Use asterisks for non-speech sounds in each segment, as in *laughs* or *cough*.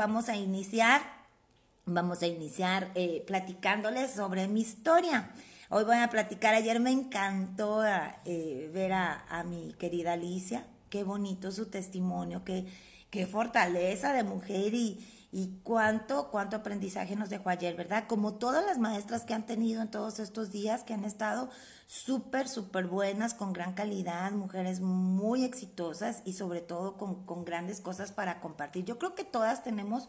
vamos a iniciar, vamos a iniciar eh, platicándoles sobre mi historia. Hoy voy a platicar, ayer me encantó ah, eh, ver a, mi querida Alicia, qué bonito su testimonio, qué, qué fortaleza de mujer y, y cuánto, cuánto aprendizaje nos dejó ayer, ¿verdad? Como todas las maestras que han tenido en todos estos días, que han estado súper, súper buenas, con gran calidad, mujeres muy exitosas y sobre todo con, grandes cosas para compartir. Yo creo que todas tenemos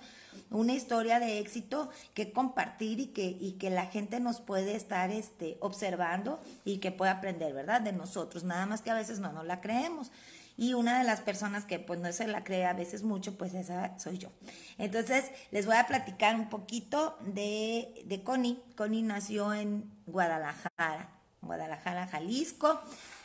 una historia de éxito que compartir y que, que la gente nos puede estar este, observando y que puede aprender, ¿verdad? De nosotros, nada más que a veces no nos la creemos y una de las personas que pues no se la cree a veces mucho, pues esa soy yo. Entonces, les voy a platicar un poquito de, de Connie. Connie nació en Guadalajara, Guadalajara, Jalisco.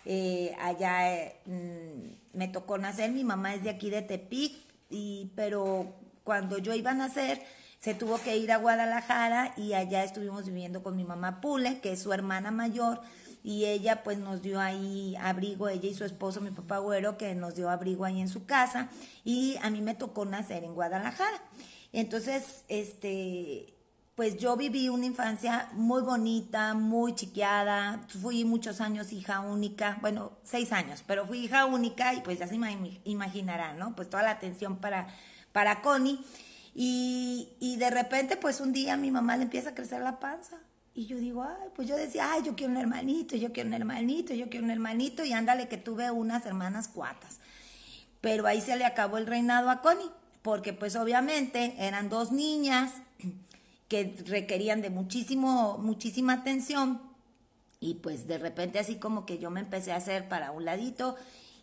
Eh, allá mm, me tocó nacer, mi mamá es de aquí de Tepic, y, pero cuando yo iba a nacer se tuvo que ir a Guadalajara y allá estuvimos viviendo con mi mamá Pule, que es su hermana mayor, y ella pues nos dio ahí abrigo, ella y su esposo, mi papá Güero, que nos dio abrigo ahí en su casa y a mí me tocó nacer en Guadalajara. Entonces, este, pues yo viví una infancia muy bonita, muy chiqueada, fui muchos años hija única, bueno, seis años, pero fui hija única y pues ya se imaginarán, ¿no? Pues toda la atención para, para Connie. Y, y de repente, pues un día mi mamá le empieza a crecer la panza y yo digo, ay, pues yo decía, ay, yo quiero un hermanito, yo quiero un hermanito, yo quiero un hermanito, y ándale que tuve unas hermanas cuatas. Pero ahí se le acabó el reinado a Connie, porque pues obviamente eran dos niñas que requerían de muchísimo, muchísima atención, y pues de repente así como que yo me empecé a hacer para un ladito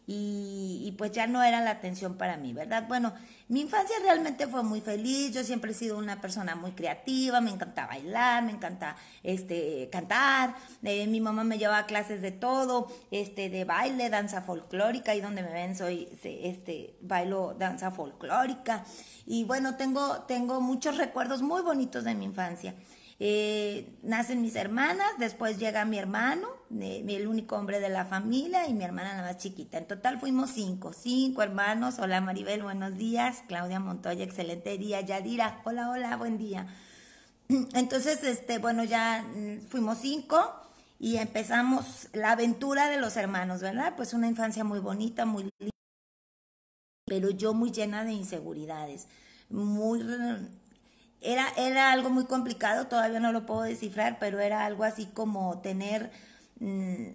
y, pues ya no era la atención para mí, ¿verdad? Bueno, mi infancia realmente fue muy feliz, yo siempre he sido una persona muy creativa, me encanta bailar, me encanta este, cantar, eh, mi mamá me llevaba a clases de todo, este, de baile, danza folclórica, ahí donde me ven soy, este, bailo danza folclórica, y bueno, tengo, tengo muchos recuerdos muy bonitos de mi infancia eh, nacen mis hermanas, después llega mi hermano, eh, el único hombre de la familia y mi hermana la más chiquita. En total fuimos cinco, cinco hermanos. Hola Maribel, buenos días. Claudia Montoya, excelente día. Yadira, hola, hola, buen día. *clears throat* Entonces, este, bueno, ya mm, fuimos cinco y empezamos la aventura de los hermanos, ¿verdad? Pues una infancia muy bonita, muy linda, pero yo muy llena de inseguridades, muy era, era algo muy complicado, todavía no lo puedo descifrar, pero era algo así como tener mm,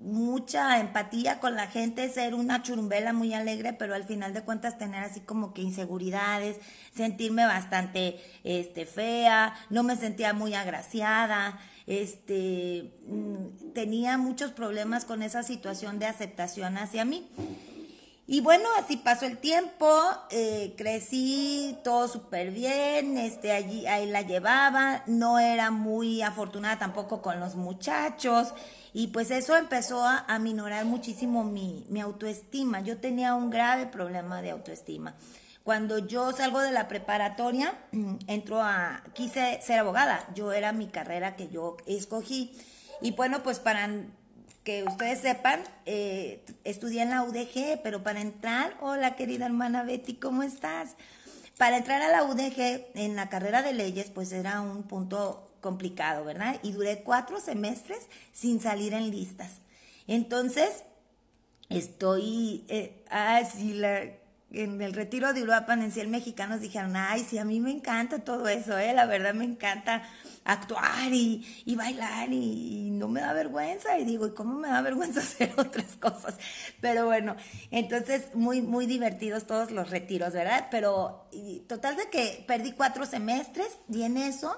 mucha empatía con la gente, ser una churumbela muy alegre, pero al final de cuentas tener así como que inseguridades, sentirme bastante este fea, no me sentía muy agraciada, este mm, tenía muchos problemas con esa situación de aceptación hacia mí. Y bueno, así pasó el tiempo, eh, crecí todo súper bien, este, allí, ahí la llevaba, no era muy afortunada tampoco con los muchachos y pues eso empezó a, aminorar muchísimo mi, mi autoestima. Yo tenía un grave problema de autoestima. Cuando yo salgo de la preparatoria, *clears throat* entro a, quise ser abogada, yo era mi carrera que yo escogí. Y bueno, pues para que ustedes sepan, eh, estudié en la UDG, pero para entrar, hola querida hermana Betty, ¿cómo estás? Para entrar a la UDG en la carrera de leyes, pues era un punto complicado, ¿verdad? Y duré cuatro semestres sin salir en listas. Entonces, estoy, eh, sí, la, en el retiro de Uruapan en Ciel Mexicanos dijeron, ay, sí, a mí me encanta todo eso, ¿eh? la verdad me encanta actuar y, bailar y, no me da vergüenza. Y digo, ¿y cómo me da vergüenza *laughs* hacer otras cosas? Pero bueno, entonces muy, muy divertidos todos los retiros, ¿verdad? Pero total de que perdí cuatro semestres y en eso,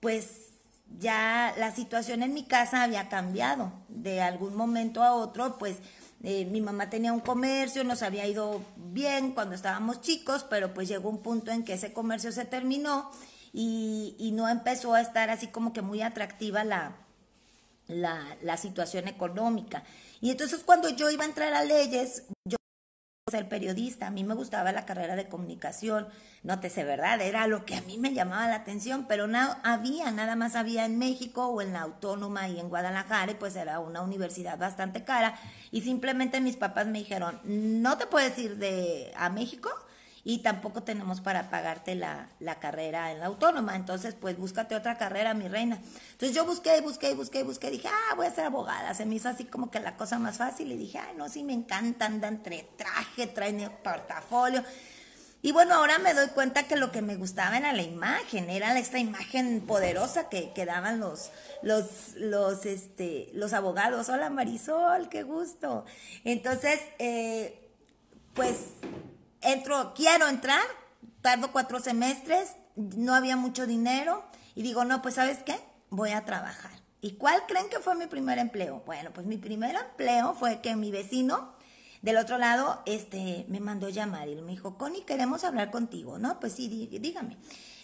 pues ya la situación en mi casa había cambiado. De algún momento a otro, pues eh, mi mamá tenía un comercio, nos había ido bien cuando estábamos chicos, pero pues llegó un punto en que ese comercio se terminó y, no empezó a estar así como que muy atractiva la, la, la situación económica. Y entonces cuando yo iba a entrar a leyes, yo ser periodista, a mí me gustaba la carrera de comunicación, no te sé verdad, era lo que a mí me llamaba la atención, pero no había, nada más había en México o en la Autónoma y en Guadalajara, pues era una universidad bastante cara, y simplemente mis papás me dijeron, no te puedes ir de a México y tampoco tenemos para pagarte la, carrera en la autónoma. Entonces, pues búscate otra carrera, mi reina. Entonces yo busqué, busqué, busqué, busqué, dije, ah, voy a ser abogada. Se me hizo así como que la cosa más fácil y dije, ay, ah, no, sí, me encanta, Anda entre traje, traen el portafolio. Y bueno, ahora me doy cuenta que lo que me gustaba era la imagen, era esta imagen poderosa que, daban los, los, los, este, los abogados. Hola Marisol, qué gusto. Entonces, eh, pues entro, quiero entrar, tardo cuatro semestres, no había mucho dinero y digo, no, pues sabes qué, voy a trabajar. ¿Y cuál creen que fue mi primer empleo? Bueno, pues mi primer empleo fue que mi vecino del otro lado este, me mandó llamar y me dijo, Connie, queremos hablar contigo, ¿no? Pues sí, dígame.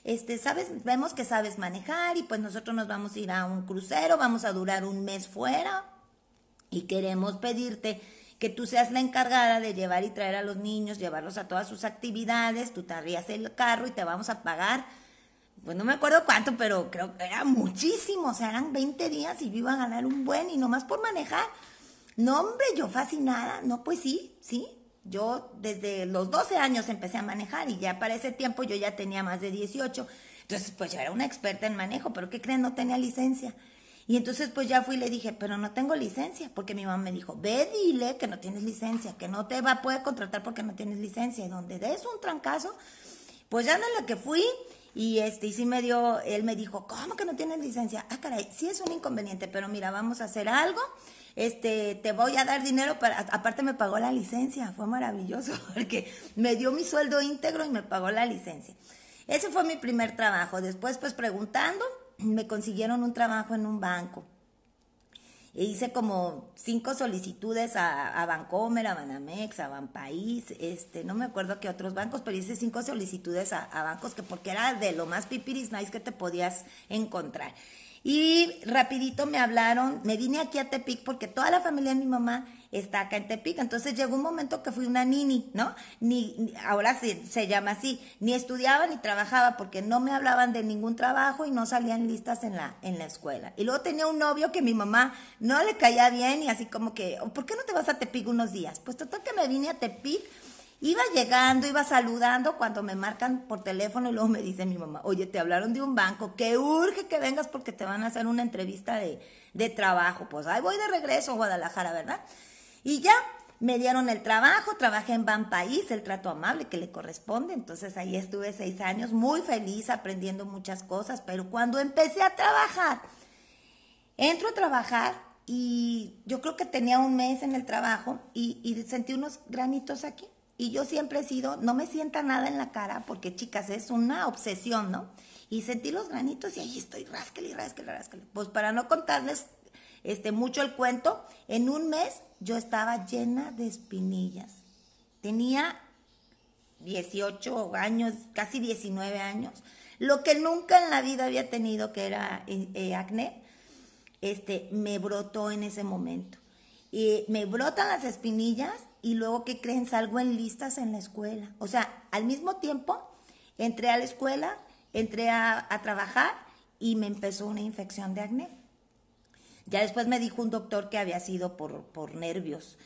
Este, sabes, vemos que sabes manejar y pues nosotros nos vamos a ir a un crucero, vamos a durar un mes fuera y queremos pedirte que tú seas la encargada de llevar y traer a los niños, llevarlos a todas sus actividades, tú te harías el carro y te vamos a pagar, pues no me acuerdo cuánto, pero creo que era muchísimo, o sea, eran 20 días y yo iba a ganar un buen y más por manejar. No, hombre, yo fascinada, no, pues sí, sí. Yo desde los 12 años empecé a manejar y ya para ese tiempo yo ya tenía más de 18. Entonces, pues yo era una experta en manejo, pero ¿qué creen? No tenía licencia. Y entonces pues ya fui y le dije, pero no tengo licencia, porque mi mamá me dijo, ve, dile que no tienes licencia, que no te va a poder contratar porque no tienes licencia. Y donde des un trancazo, pues ya no es la que fui y este y sí me dio, él me dijo, ¿cómo que no tienes licencia? Ah, caray, sí es un inconveniente, pero mira, vamos a hacer algo. Este, te voy a dar dinero para, aparte me pagó la licencia, fue maravilloso *laughs* porque me dio mi sueldo íntegro y me pagó la licencia. Ese fue mi primer trabajo. Después, pues preguntando, me consiguieron un trabajo en un banco. E hice como cinco solicitudes a, a, Bancomer, a Banamex, a Banpaís, este, no me acuerdo qué otros bancos, pero hice cinco solicitudes a, bancos que porque era de lo más pipiris nice que te podías encontrar. Y rapidito me hablaron, me vine aquí a Tepic porque toda la familia de mi mamá está acá en Tepic. Entonces llegó un momento que fui una nini, ¿no? Ni, ahora se, se llama así, ni estudiaba ni trabajaba porque no me hablaban de ningún trabajo y no salían listas en la, en la escuela. Y luego tenía un novio que mi mamá no le caía bien y así como que, oh, ¿por qué no te vas a Tepic unos días? Pues total que me vine a Tepic iba llegando, iba saludando cuando me marcan por teléfono y luego me dice mi mamá, oye, te hablaron de un banco, que urge que vengas porque te van a hacer una entrevista de, de trabajo. Pues ahí voy de regreso a Guadalajara, ¿verdad? Y ya me dieron el trabajo, trabajé en Banpaís, País, el trato amable que le corresponde, entonces ahí estuve seis años muy feliz aprendiendo muchas cosas, pero cuando empecé a trabajar, entro a trabajar y yo creo que tenía un mes en el trabajo y, sentí unos granitos aquí. Y yo siempre he sido, no me sienta nada en la cara, porque chicas, es una obsesión, ¿no? Y sentí los granitos y ahí estoy, rásquele, rásquele, rásquele. Pues para no contarles este, mucho el cuento, en un mes yo estaba llena de espinillas. Tenía 18 años, casi 19 años, lo que nunca en la vida había tenido, que era eh, eh, acné, este, me brotó en ese momento. Y me brotan las espinillas y luego, que creen? Salgo en listas en la escuela. O sea, al mismo tiempo, entré a la escuela, entré a, a trabajar y me empezó una infección de acné. Ya después me dijo un doctor que había sido por, nervios.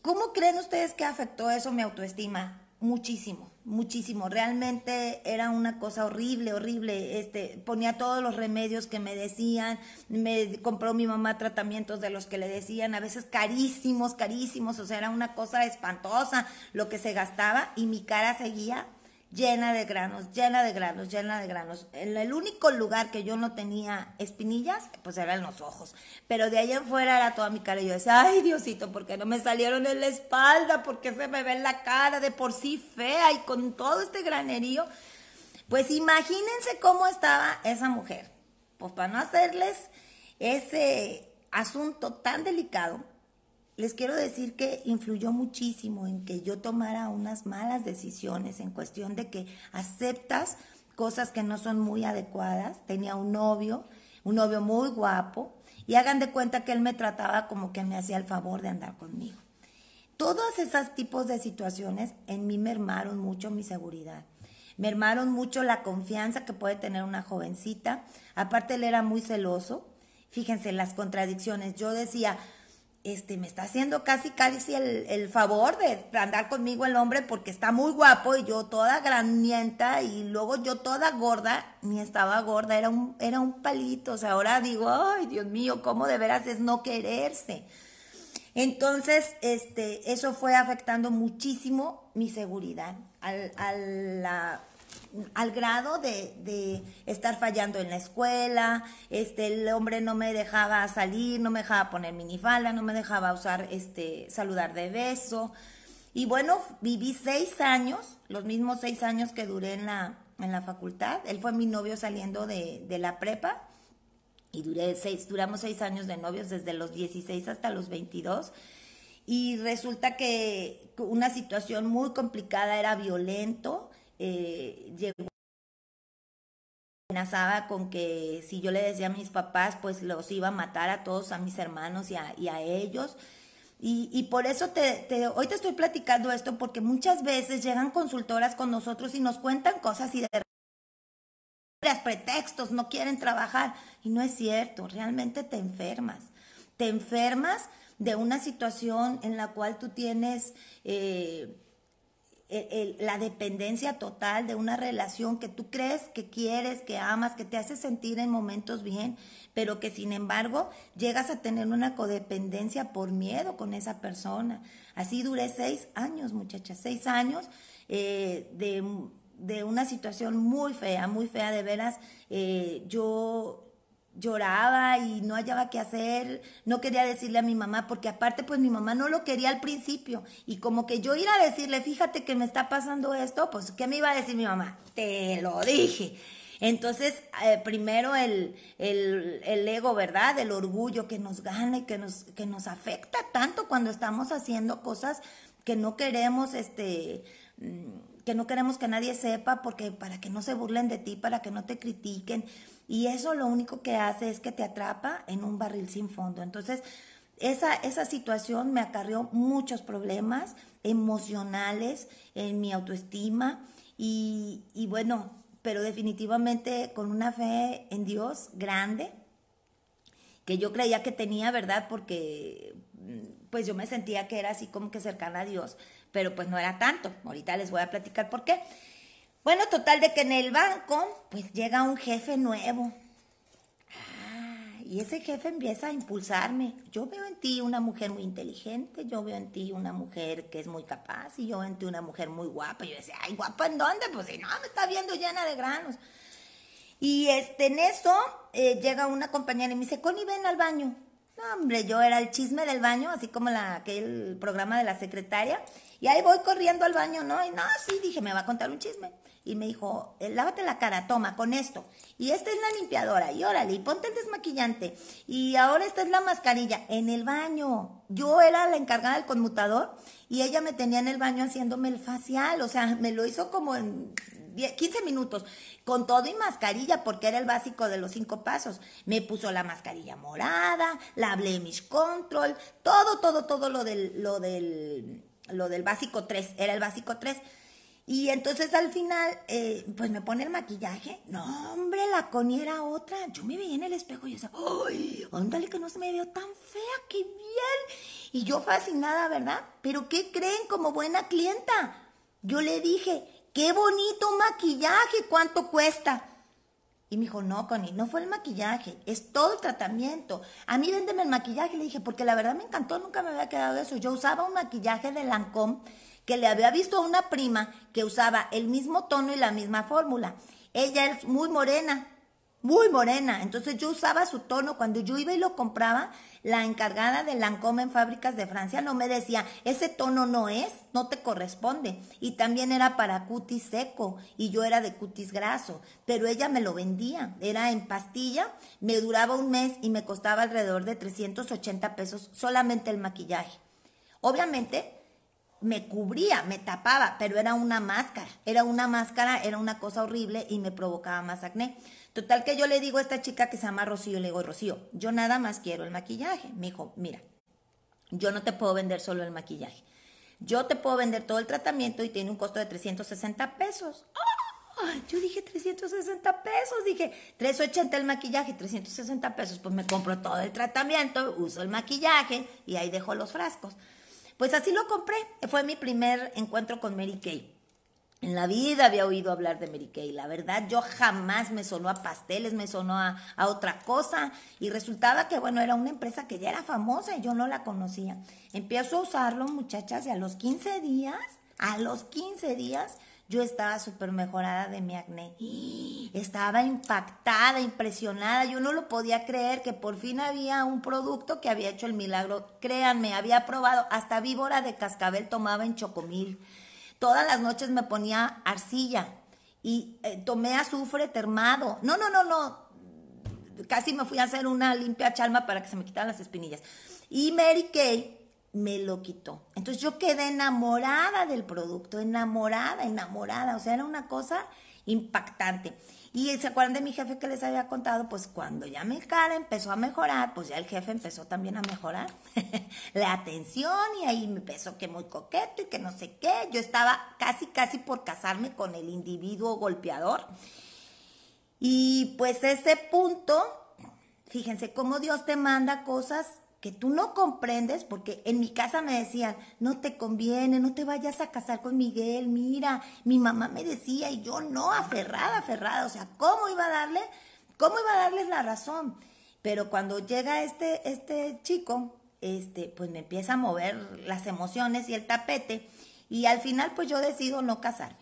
¿Cómo creen ustedes que afectó eso mi autoestima? Muchísimo, muchísimo. Realmente era una cosa horrible, horrible. Este, ponía todos los remedios que me decían, me compró mi mamá tratamientos de los que le decían, a veces carísimos, carísimos, o sea, era una cosa espantosa lo que se gastaba y mi cara seguía llena de granos, llena de granos, llena de granos. El, el, único lugar que yo no tenía espinillas, pues eran los ojos. Pero de ahí en fuera era toda mi cara. Y yo decía, ay Diosito, ¿por qué no me salieron en la espalda? ¿Por qué se me ve en la cara de por sí fea y con todo este granerío? Pues imagínense cómo estaba esa mujer. Pues para no hacerles ese asunto tan delicado, les quiero decir que influyó muchísimo en que yo tomara unas malas decisiones en cuestión de que aceptas cosas que no son muy adecuadas. Tenía un novio, un novio muy guapo, y hagan de cuenta que él me trataba como que me hacía el favor de andar conmigo. Todos esos tipos de situaciones en mí mermaron mucho mi seguridad. Mermaron mucho la confianza que puede tener una jovencita. Aparte, él era muy celoso. Fíjense las contradicciones. Yo decía, este, me está haciendo casi, casi el, favor de andar conmigo el hombre porque está muy guapo y yo toda granienta y luego yo toda gorda, ni estaba gorda, era un, era un palito. O sea, ahora digo, ay, Dios mío, cómo de veras es no quererse. Entonces, este, eso fue afectando muchísimo mi seguridad. Al, a la al grado de, estar fallando en la escuela, este, el hombre no me dejaba salir, no me dejaba poner minifalda, no me dejaba usar, este, saludar de beso. Y bueno, viví seis años, los mismos seis años que duré en la, facultad. Él fue mi novio saliendo de, la prepa y duré seis, duramos seis años de novios desde los 16 hasta los 22 y resulta que una situación muy complicada era violento, eh, llegó amenazaba con que si yo le decía a mis papás, pues los iba a matar a todos, a mis hermanos y a, ellos. Y, por eso te, hoy te estoy platicando esto, porque muchas veces llegan consultoras con nosotros y nos cuentan cosas y de pretextos, no quieren trabajar. Y no es cierto, realmente te enfermas. Te enfermas de una situación en la cual tú tienes... Eh, la dependencia total de una relación que tú crees que quieres, que amas, que te hace sentir en momentos bien, pero que sin embargo llegas a tener una codependencia por miedo con esa persona. Así duré seis años, muchachas, seis años eh, de, una situación muy fea, muy fea de veras. Eh, yo lloraba y no hallaba qué hacer, no quería decirle a mi mamá, porque aparte pues mi mamá no lo quería al principio, y como que yo ir a decirle, fíjate que me está pasando esto, pues ¿qué me iba a decir mi mamá? Te lo dije. Entonces, eh, primero el, ego, ¿verdad? El orgullo que nos gana y que nos, que nos afecta tanto cuando estamos haciendo cosas que no queremos, este, mm, que no queremos que nadie sepa, porque para que no se burlen de ti, para que no te critiquen. Y eso lo único que hace es que te atrapa en un barril sin fondo. Entonces, esa, esa situación me acarrió muchos problemas emocionales en mi autoestima y bueno, pero definitivamente con una fe en Dios grande, que yo creía que tenía, ¿verdad? Porque mm, pues yo me sentía que era así como que cercana a Dios, pero pues no era tanto. Ahorita les voy a platicar por qué. Bueno, total de que en el banco, pues llega un jefe nuevo. Ah, y ese jefe empieza a impulsarme. Yo veo en ti una mujer muy inteligente, yo veo en ti una mujer que es muy capaz y yo veo en ti una mujer muy guapa. Y yo decía, ay, guapa, ¿en dónde? Pues sí, no, me está viendo llena de granos. Y este, en eso eh, llega una compañera y me dice, Connie, ven al baño. No, hombre, yo era el chisme del baño, así como la, aquel programa de la secretaria. Y ahí voy corriendo al baño, ¿no? Y no, sí, dije, me va a contar un chisme y me dijo, eh, lávate la cara, toma, con esto. Y esta es la limpiadora, y órale, y ponte el desmaquillante. Y ahora esta es la mascarilla, en el baño. Yo era la encargada del conmutador y ella me tenía en el baño haciéndome el facial, o sea, me lo hizo como en 15 minutos, con todo y mascarilla, porque era el básico de los cinco pasos. Me puso la mascarilla morada, la blemish control, todo, todo, todo lo del, lo del, lo del básico 3, era el básico 3. Y entonces al final, eh, pues me pone el maquillaje. No, hombre, la Connie era otra. Yo me veía en el espejo y decía, ¡ay! Ándale que no se me veo tan fea, qué bien. Y yo fascinada, ¿verdad? Pero ¿qué creen como buena clienta? Yo le dije, qué bonito maquillaje, ¿cuánto cuesta? Y me dijo, no, Connie, no fue el maquillaje, es todo el tratamiento. A mí véndeme el maquillaje, le dije, porque la verdad me encantó, nunca me había quedado eso. Yo usaba un maquillaje de Lancôme que le había visto a una prima que usaba el mismo tono y la misma fórmula. Ella es muy morena, muy morena. Entonces yo usaba su tono. Cuando yo iba y lo compraba, la encargada de Lancome en fábricas de Francia no me decía, ese tono no es, no te corresponde. Y también era para cutis seco y yo era de cutis graso. Pero ella me lo vendía, era en pastilla, me duraba un mes y me costaba alrededor de 380 pesos solamente el maquillaje. Obviamente me cubría, me tapaba, pero era una máscara, era una máscara, era una cosa horrible y me provocaba más acné. Total que yo le digo a esta chica que se llama Rocío, le digo, Rocío, yo nada más quiero el maquillaje. Me dijo, mira, yo no te puedo vender solo el maquillaje. Yo te puedo vender todo el tratamiento y tiene un costo de 360 pesos. Yo dije 360 pesos, dije 380 el maquillaje, 360 pesos, pues me compro todo el tratamiento, uso el maquillaje y ahí dejo los frascos. Pues así lo compré. Fue mi primer encuentro con Mary Kay. En la vida había oído hablar de Mary Kay. La verdad, yo jamás me sonó a pasteles, me sonó a, otra cosa. Y resultaba que, bueno, era una empresa que ya era famosa y yo no la conocía. Empiezo a usarlo, muchachas, y a los 15 días, a los 15 días, yo estaba súper mejorada de mi acné. Estaba impactada, impresionada. Yo no lo podía creer que por fin había un producto que había hecho el milagro. Créanme, había probado. Hasta víbora de cascabel tomaba en chocomil. Todas las noches me ponía arcilla y eh, tomé azufre termado. No, no, no, no. Casi me fui a hacer una limpia chalma para que se me quitaran las espinillas. Y Mary Kay me lo quitó. Entonces yo quedé enamorada del producto, enamorada, enamorada. O sea, era una cosa impactante. Y se acuerdan de mi jefe que les había contado, pues cuando ya mi cara empezó a mejorar, pues ya el jefe empezó también a mejorar *laughs* la atención y ahí me empezó que muy coqueto y que no sé qué. Yo estaba casi, casi por casarme con el individuo golpeador. Y pues ese punto, fíjense cómo Dios te manda cosas que tú no comprendes, porque en mi casa me decían, no te conviene, no te vayas a casar con Miguel, mira, mi mamá me decía y yo no, aferrada, aferrada, o sea, ¿cómo iba a darle? ¿Cómo iba a darles la razón? Pero cuando llega este, este chico, este, pues me empieza a mover las emociones y el tapete, y al final pues yo decido no casar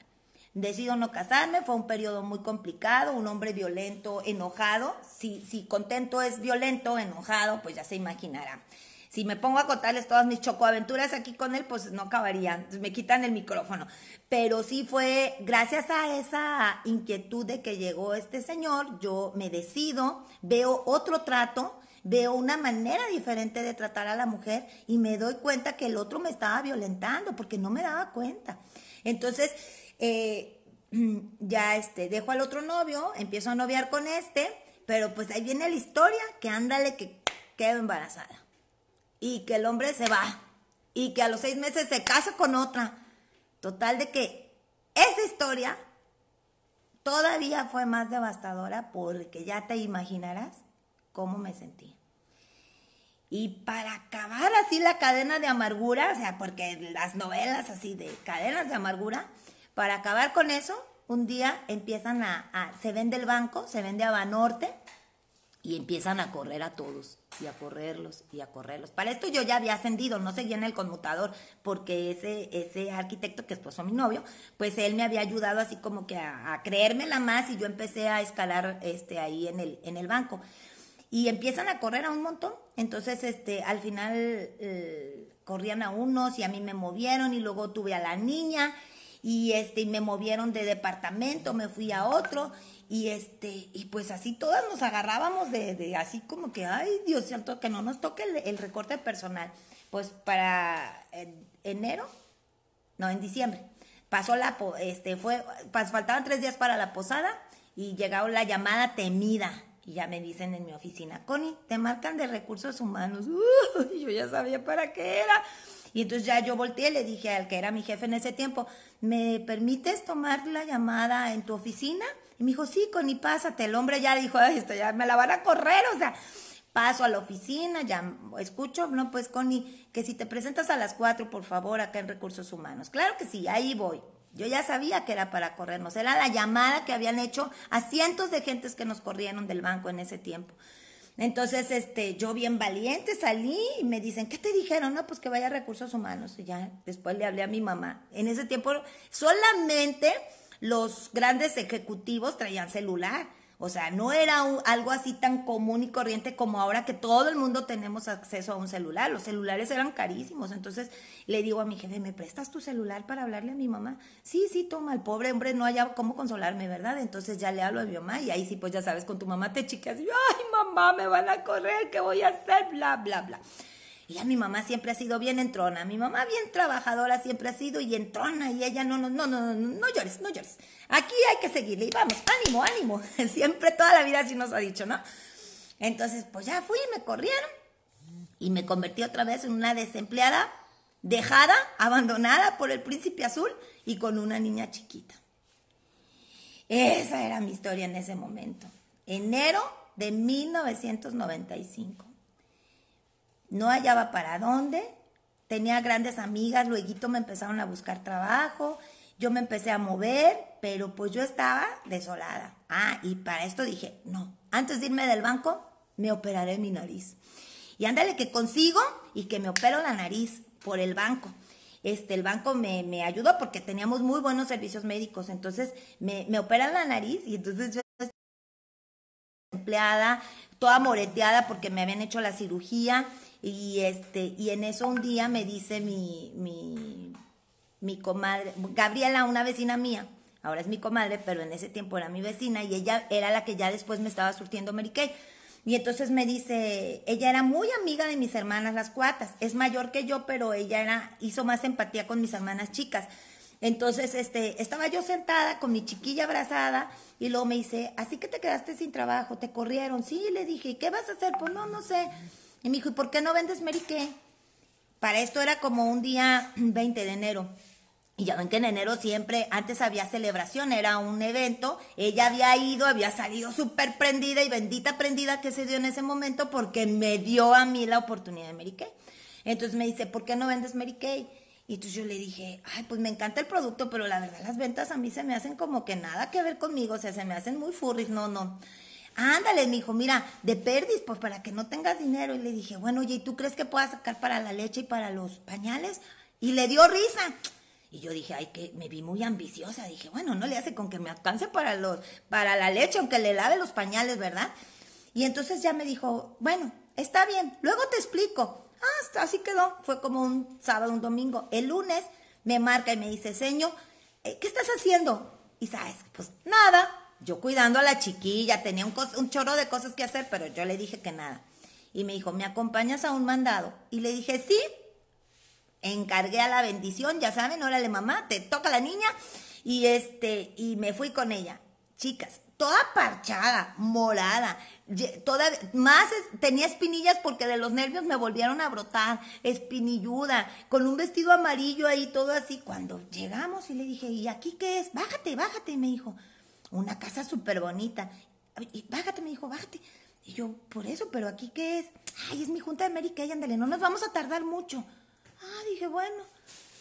Decido no casarme, fue un periodo muy complicado, un hombre violento, enojado. Si, si contento es violento, enojado, pues ya se imaginará. Si me pongo a contarles todas mis chocoaventuras aquí con él, pues no acabarían, me quitan el micrófono. Pero sí fue gracias a esa inquietud de que llegó este señor, yo me decido, veo otro trato, veo una manera diferente de tratar a la mujer y me doy cuenta que el otro me estaba violentando porque no me daba cuenta. Entonces, eh, *clears throat* ya este, dejo al otro novio, empiezo a noviar con este, pero pues ahí viene la historia que ándale que quedo embarazada y que el hombre se va y que a los seis meses se casa con otra. Total de que esa historia todavía fue más devastadora porque ya te imaginarás cómo me sentí. Y para acabar así la cadena de amargura, o sea, porque las novelas así de cadenas de amargura, para acabar con eso, un día empiezan a, se vende el banco, se vende a Banorte y empiezan a correr a todos y a correrlos y a correrlos. Para esto yo ya había ascendido, no seguía en el conmutador porque ese, ese arquitecto que esposo mi novio, pues él me había ayudado así como que a, creerme creérmela más y yo empecé a escalar este, ahí en el, en el banco. Y empiezan a correr a un montón. Entonces, este, al final eh, corrían a unos y a mí me movieron y luego tuve a la niña y este y me movieron de departamento, me fui a otro y este y pues así todas nos agarrábamos de, así como que ay Dios santo que no nos toque el, recorte personal. Pues para enero, no en diciembre pasó la este fue faltaban tres días para la posada y llegó la llamada temida y ya me dicen en mi oficina, Connie, te marcan de recursos humanos. yo ya sabía para qué era. Y entonces ya yo volteé y le dije al que era mi jefe en ese tiempo, ¿me permites tomar la llamada en tu oficina? Y me dijo, sí, Connie, pásate. El hombre ya dijo, esto ya me la van a correr, o sea, paso a la oficina, ya escucho, no, pues Connie, que si te presentas a las cuatro, por favor, acá en Recursos Humanos. Claro que sí, ahí voy. Yo ya sabía que era para corrernos, era la llamada que habían hecho a cientos de gentes que nos corrieron del banco en ese tiempo. Entonces, este, yo bien valiente salí y me dicen, ¿qué te dijeron? No, pues que vaya a recursos humanos. Y ya después le hablé a mi mamá. En ese tiempo solamente los grandes ejecutivos traían celular. O sea, no era algo así tan común y corriente como ahora que todo el mundo tenemos acceso a un celular. Los celulares eran carísimos. Entonces le digo a mi jefe, ¿me prestas tu celular para hablarle a mi mamá? Sí, sí, toma, el pobre hombre no haya cómo consolarme, ¿verdad? Entonces ya le hablo a mi mamá y ahí sí, pues ya sabes, con tu mamá te chicas y, ay, mamá, me van a correr, ¿qué voy a hacer? Bla, bla, bla. Y ya mi mamá siempre ha sido bien entrona, mi mamá bien trabajadora siempre ha sido y entrona y ella no, no, no, no, no, llores, no llores. Aquí hay que seguirle y vamos, ánimo, ánimo. *laughs* Siempre toda la vida así nos ha dicho, ¿no? Entonces, pues ya fui y me corrieron y me convertí otra vez en una desempleada, dejada, abandonada por el príncipe azul y con una niña chiquita. Esa era mi historia en ese momento. Enero de 1995 no hallaba para dónde, tenía grandes amigas, luego me empezaron a buscar trabajo, yo me empecé a mover, pero pues yo estaba desolada. Ah, y para esto dije, no, antes de irme del banco, me operaré mi nariz. Y ándale que consigo y que me opero la nariz por el banco. Este, el banco me, ayudó porque teníamos muy buenos servicios médicos. Entonces me, operan la nariz y entonces yo empleada, toda moreteada porque me habían hecho la cirugía. Y, este, y en eso un día me dice mi, mi, mi comadre, Gabriela, una vecina mía, ahora es mi comadre, pero en ese tiempo era mi vecina y ella era la que ya después me estaba surtiendo Mary Kay. Y entonces me dice, ella era muy amiga de mis hermanas las cuatas, es mayor que yo, pero ella era, hizo más empatía con mis hermanas chicas. Entonces, este, estaba yo sentada con mi chiquilla abrazada y luego me dice, así que te quedaste sin trabajo, te corrieron. Sí, le dije, ¿qué vas a hacer? Pues no, no sé. Y me dijo, ¿y por qué no vendes Mary Kay? Para esto era como un día 20 de enero. Y ya ven que en enero siempre, antes había celebración, era un evento, ella había ido, había salido súper prendida y bendita prendida que se dio en ese momento porque me dio a mí la oportunidad de Mary Kay. Entonces me dice, ¿por qué no vendes Mary Kay? Y entonces yo le dije, ay, pues me encanta el producto, pero la verdad las ventas a mí se me hacen como que nada que ver conmigo, o sea, se me hacen muy furries, no, no ándale, me dijo, mira, de perdis, pues para que no tengas dinero. Y le dije, bueno, oye, ¿y tú crees que pueda sacar para la leche y para los pañales? Y le dio risa. Y yo dije, ay, que me vi muy ambiciosa. Dije, bueno, no le hace con que me alcance para, los, para la leche, aunque le lave los pañales, ¿verdad? Y entonces ya me dijo, bueno, está bien, luego te explico. Ah, así quedó. Fue como un sábado, un domingo. El lunes me marca y me dice, señor, eh, ¿qué estás haciendo? Y sabes, pues nada, yo cuidando a la chiquilla, tenía un, chorro de cosas que hacer, pero yo le dije que nada. Y me dijo, ¿me acompañas a un mandado? Y le dije, sí. Encargué a la bendición, ya saben, órale mamá, te toca la niña. Y este, y me fui con ella. Chicas, toda parchada, morada, toda, más tenía espinillas porque de los nervios me volvieron a brotar, espinilluda, con un vestido amarillo ahí, todo así. Cuando llegamos y le dije, ¿y aquí qué es? Bájate, bájate, me dijo una casa súper bonita. Y bájate, me dijo, bájate. Y yo, por eso, pero aquí qué es? Ay, es mi junta de Mary Kay, ándale, no nos vamos a tardar mucho. Ah, dije, bueno.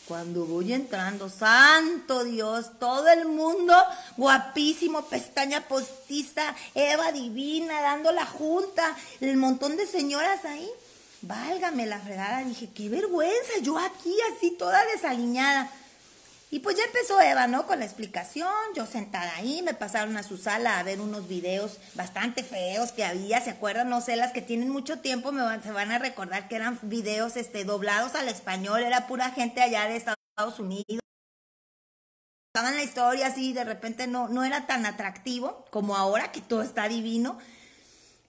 Cuando voy entrando, santo Dios, todo el mundo guapísimo, pestaña postiza, Eva divina, dando la junta, el montón de señoras ahí. Válgame la fregada, dije, qué vergüenza, yo aquí así toda desaliñada. Y pues ya empezó Eva, ¿no? Con la explicación, yo sentada ahí, me pasaron a su sala a ver unos videos bastante feos que había, ¿se acuerdan? No sé, las que tienen mucho tiempo me se van a recordar que eran videos este, doblados al español, era pura gente allá de Estados Unidos. Estaban la historia así, de repente no, no era tan atractivo como ahora, que todo está divino.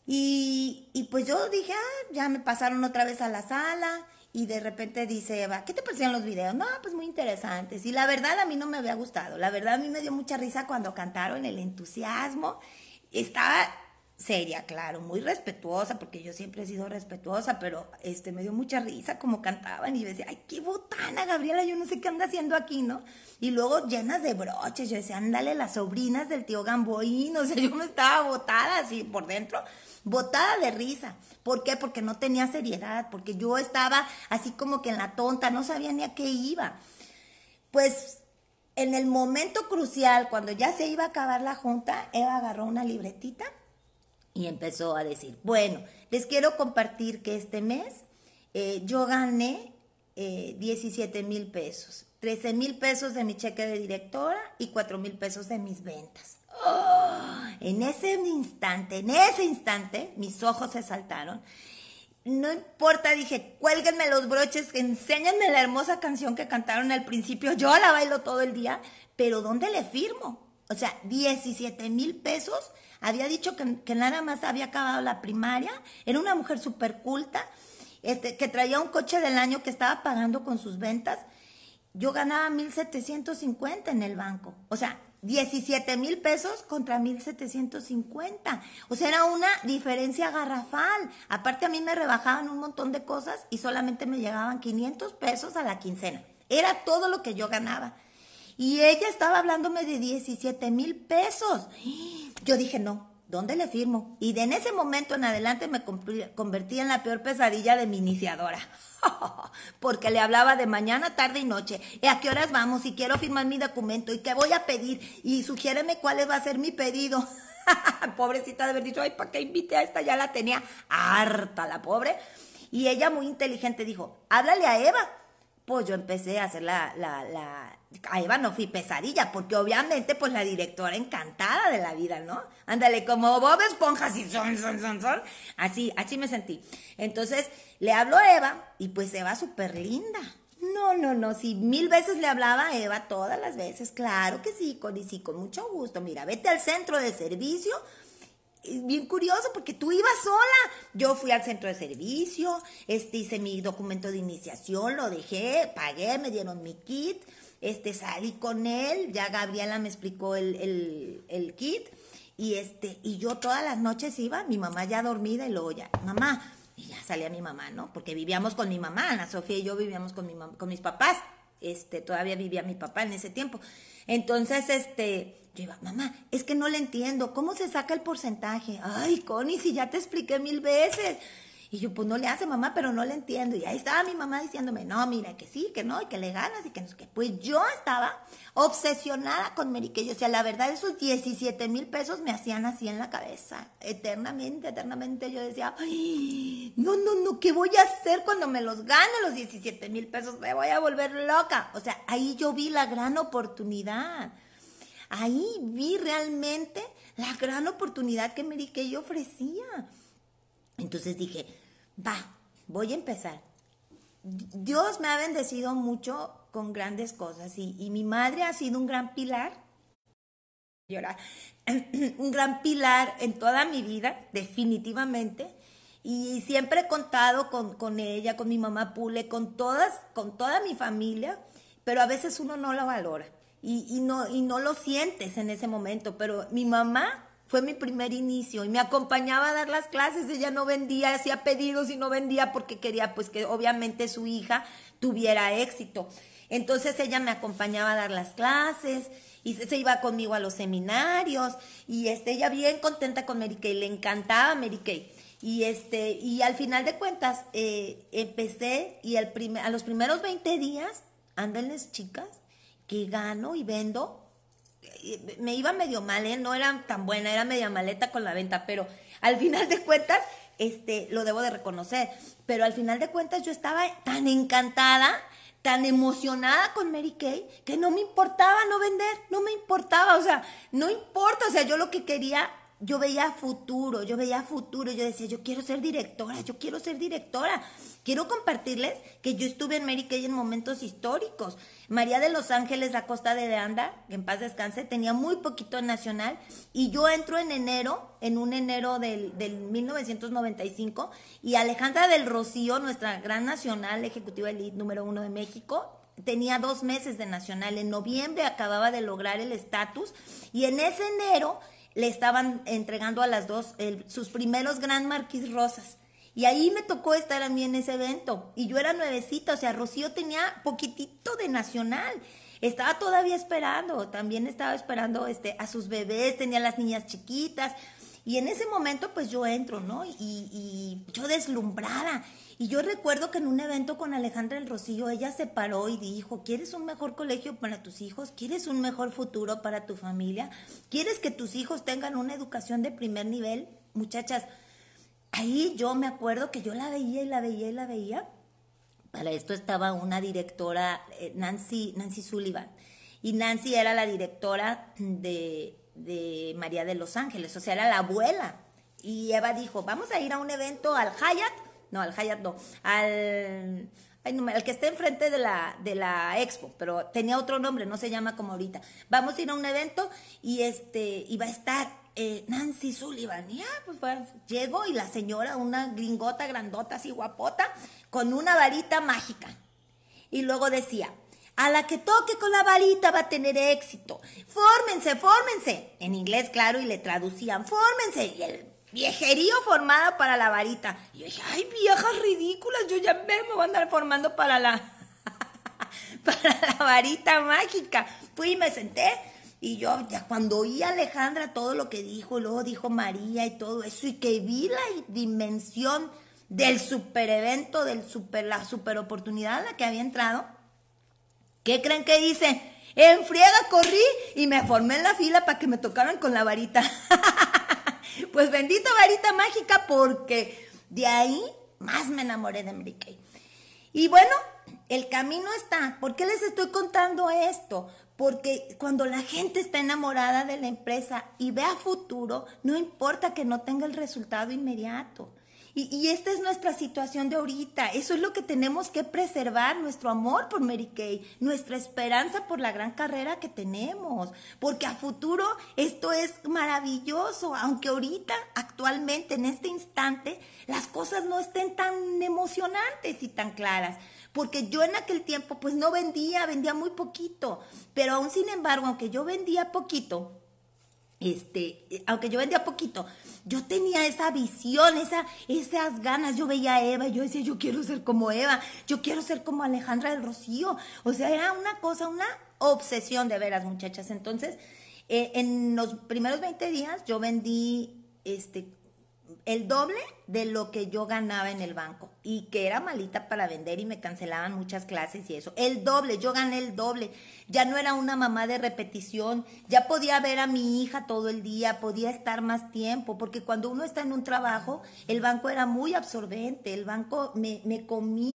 Y, y pues yo dije, ah, ya me pasaron otra vez a la sala y de repente dice Eva, ¿qué te parecían los videos? No, pues muy interesantes. Y la verdad a mí no me había gustado. La verdad a mí me dio mucha risa cuando cantaron el entusiasmo. Estaba seria, claro, muy respetuosa, porque yo siempre he sido respetuosa, pero este me dio mucha risa como cantaban y decía, ay, qué botana, Gabriela, yo no sé qué anda haciendo aquí, ¿no? Y luego llenas de broches, yo decía, ándale, las sobrinas del tío Gamboín, *laughs* o sea, yo me estaba botada así por dentro, botada de risa. ¿Por qué? Porque no tenía seriedad, porque yo estaba así como que en la tonta, no sabía ni a qué iba. Pues en el momento crucial, cuando ya se iba a acabar la junta, Eva agarró una libretita y empezó a decir, bueno, les quiero compartir que este mes eh, yo gané 17 eh, mil pesos, 13 mil pesos de mi cheque de directora y 4 mil pesos de mis ventas. Oh, en ese instante, en ese instante, mis ojos se saltaron. No importa, dije, cuélguenme los broches, enséñenme la hermosa canción que cantaron al principio. Yo la bailo todo el día, pero ¿dónde le firmo? O sea, 17 mil pesos. Había dicho que, nada más había acabado la primaria. Era una mujer súper culta, este, que traía un coche del año que estaba pagando con sus ventas. Yo ganaba 1.750 en el banco. O sea, 17 mil pesos contra 1750. O sea, era una diferencia garrafal. Aparte a mí me rebajaban un montón de cosas y solamente me llegaban 500 pesos a la quincena. Era todo lo que yo ganaba. Y ella estaba hablándome de 17 mil pesos. Yo dije, no, ¿dónde le firmo? Y de en ese momento en adelante me convertí en la peor pesadilla de mi iniciadora, *laughs* porque le hablaba de mañana, tarde y noche, ¿y a qué horas vamos? Y quiero firmar mi documento, ¿y qué voy a pedir? Y sugiéreme cuál va a ser mi pedido. *laughs* Pobrecita de haber dicho, ay, ¿para qué invité a esta? Ya la tenía harta la pobre. Y ella muy inteligente dijo, háblale a Eva, pues yo empecé a hacer la, la, la, a Eva no fui pesadilla, porque obviamente pues la directora encantada de la vida, ¿no? Ándale, como Bob Esponja, así son, son, son, son, así, así me sentí. Entonces le hablo a Eva y pues Eva súper linda. No, no, no, si mil veces le hablaba a Eva, todas las veces, claro que sí, con, y sí, con mucho gusto. Mira, vete al centro de servicio, bien curioso porque tú ibas sola. Yo fui al centro de servicio, este, hice mi documento de iniciación, lo dejé, pagué, me dieron mi kit, este, salí con él, ya Gabriela me explicó el, kit. Y este, y yo todas las noches iba, mi mamá ya dormida y luego ya, mamá, y ya salía mi mamá, ¿no? Porque vivíamos con mi mamá, Ana Sofía y yo vivíamos con, mi con mis papás, este, todavía vivía mi papá en ese tiempo. Entonces, este, yo iba, mamá, es que no le entiendo, ¿cómo se saca el porcentaje? Ay, Connie, si ya te expliqué mil veces. Y yo, pues no le hace mamá, pero no le entiendo. Y ahí estaba mi mamá diciéndome, no, mira, que sí, que no, y que le ganas y que no sé qué. Pues yo estaba obsesionada con Merique. O sea, la verdad, esos 17 mil pesos me hacían así en la cabeza. Eternamente, eternamente yo decía, Ay, no, no, no, ¿qué voy a hacer cuando me los gane los 17 mil pesos? Me voy a volver loca. O sea, ahí yo vi la gran oportunidad Ahí vi realmente la gran oportunidad que Mary yo ofrecía. Entonces dije, va, voy a empezar. Dios me ha bendecido mucho con grandes cosas y, mi madre ha sido un gran pilar, *clears throat* un gran pilar en toda mi vida, definitivamente. Y siempre he contado con, con ella, con mi mamá Pule, con todas, con toda mi familia, pero a veces uno no la valora y, no, y no lo sientes en ese momento, pero mi mamá fue mi primer inicio y me acompañaba a dar las clases, ella no vendía, hacía pedidos y no vendía porque quería pues que obviamente su hija tuviera éxito. Entonces ella me acompañaba a dar las clases y se, iba conmigo a los seminarios y este, ella bien contenta con Mary Kay, le encantaba Mary Kay. Y, este, y al final de cuentas eh, empecé y el a los primeros 20 días, ándenles chicas, que gano y vendo. Eh, me iba medio mal, ¿eh? no era tan buena, era media maleta con la venta, pero al final de cuentas, este, lo debo de reconocer, pero al final de cuentas yo estaba tan encantada, tan emocionada con Mary Kay, que no me importaba no vender, no me importaba, o sea, no importa, o sea, yo lo que quería yo veía futuro, yo veía futuro, yo decía, yo quiero ser directora, yo quiero ser directora. Quiero compartirles que yo estuve en Mary en momentos históricos. María de los Ángeles la costa de Anda, que en paz descanse, tenía muy poquito Nacional y yo entro en enero, en un enero del, del 1995 y Alejandra del Rocío, nuestra gran nacional, ejecutiva elite número uno de México, tenía dos meses de Nacional, en noviembre acababa de lograr el estatus y en ese enero le estaban entregando a las dos sus primeros Gran Marquis Rosas. Y ahí me tocó estar a mí en ese evento. Y yo era nuevecita, o sea, Rocío tenía poquitito de nacional. Estaba todavía esperando, también estaba esperando este, a sus bebés, tenía las niñas chiquitas. Y en ese momento, pues yo entro, ¿no? y yo deslumbrada. Y yo recuerdo que en un evento con Alejandra el Rocío, ella se paró y dijo, ¿quieres un mejor colegio para tus hijos? ¿Quieres un mejor futuro para tu familia? ¿Quieres que tus hijos tengan una educación de primer nivel? Muchachas, ahí yo me acuerdo que yo la veía y la veía y la veía. Para esto estaba una directora, eh, Nancy, Nancy Sullivan. Y Nancy era la directora de, María de los Ángeles, o sea, era la abuela. Y Eva dijo, vamos a ir a un evento al Hayat no, al Hyatt no, al... el que está enfrente de la, de la expo, pero tenía otro nombre, no se llama como ahorita. Vamos a ir a un evento y este, va a estar eh, Nancy Sullivan. Ya, ah, pues, pues, llegó y la señora, una gringota grandota, así guapota, con una varita mágica. Y luego decía, a la que toque con la varita va a tener éxito. Fórmense, fórmense. En inglés, claro, y le traducían, fórmense. Y el viejerío formada para la varita. Y yo dije, ay, viejas ridículas, yo ya me voy a andar formando para la, *laughs* para la varita mágica. Fui y me senté. Y yo, ya cuando oí a Alejandra todo lo que dijo, luego dijo María y todo eso, y que vi la dimensión del super evento, del super, la super oportunidad a la que había entrado, ¿qué creen que dice? En friega corrí y me formé en la fila para que me tocaran con la varita. *laughs* pues bendito varita mágica porque de ahí más me enamoré de Mary Y bueno, el camino está. ¿Por qué les estoy contando esto? Porque cuando la gente está enamorada de la empresa y ve a futuro, no importa que no tenga el resultado inmediato. Y, esta es nuestra situación de ahorita. Eso es lo que tenemos que preservar, nuestro amor por Mary Kay, nuestra esperanza por la gran carrera que tenemos. Porque a futuro esto es maravilloso, aunque ahorita, actualmente, en este instante, las cosas no estén tan emocionantes y tan claras. Porque yo en aquel tiempo pues no vendía, vendía muy poquito. Pero aún sin embargo, aunque yo vendía poquito, este, eh, aunque yo vendía poquito, yo tenía esa visión, esas ganas, yo veía a Eva, yo decía, yo quiero ser como Eva, yo quiero ser como Alejandra del Rocío, o sea, era una cosa, una obsesión de veras, muchachas. Entonces, eh, en los primeros 20 días yo vendí, este, el doble de lo que yo ganaba en el banco y que era malita para vender y me cancelaban muchas clases y eso. El doble, yo gané el doble. Ya no era una mamá de repetición, ya podía ver a mi hija todo el día, podía estar más tiempo, porque cuando uno está en un trabajo, el banco era muy absorbente, el banco me, comía,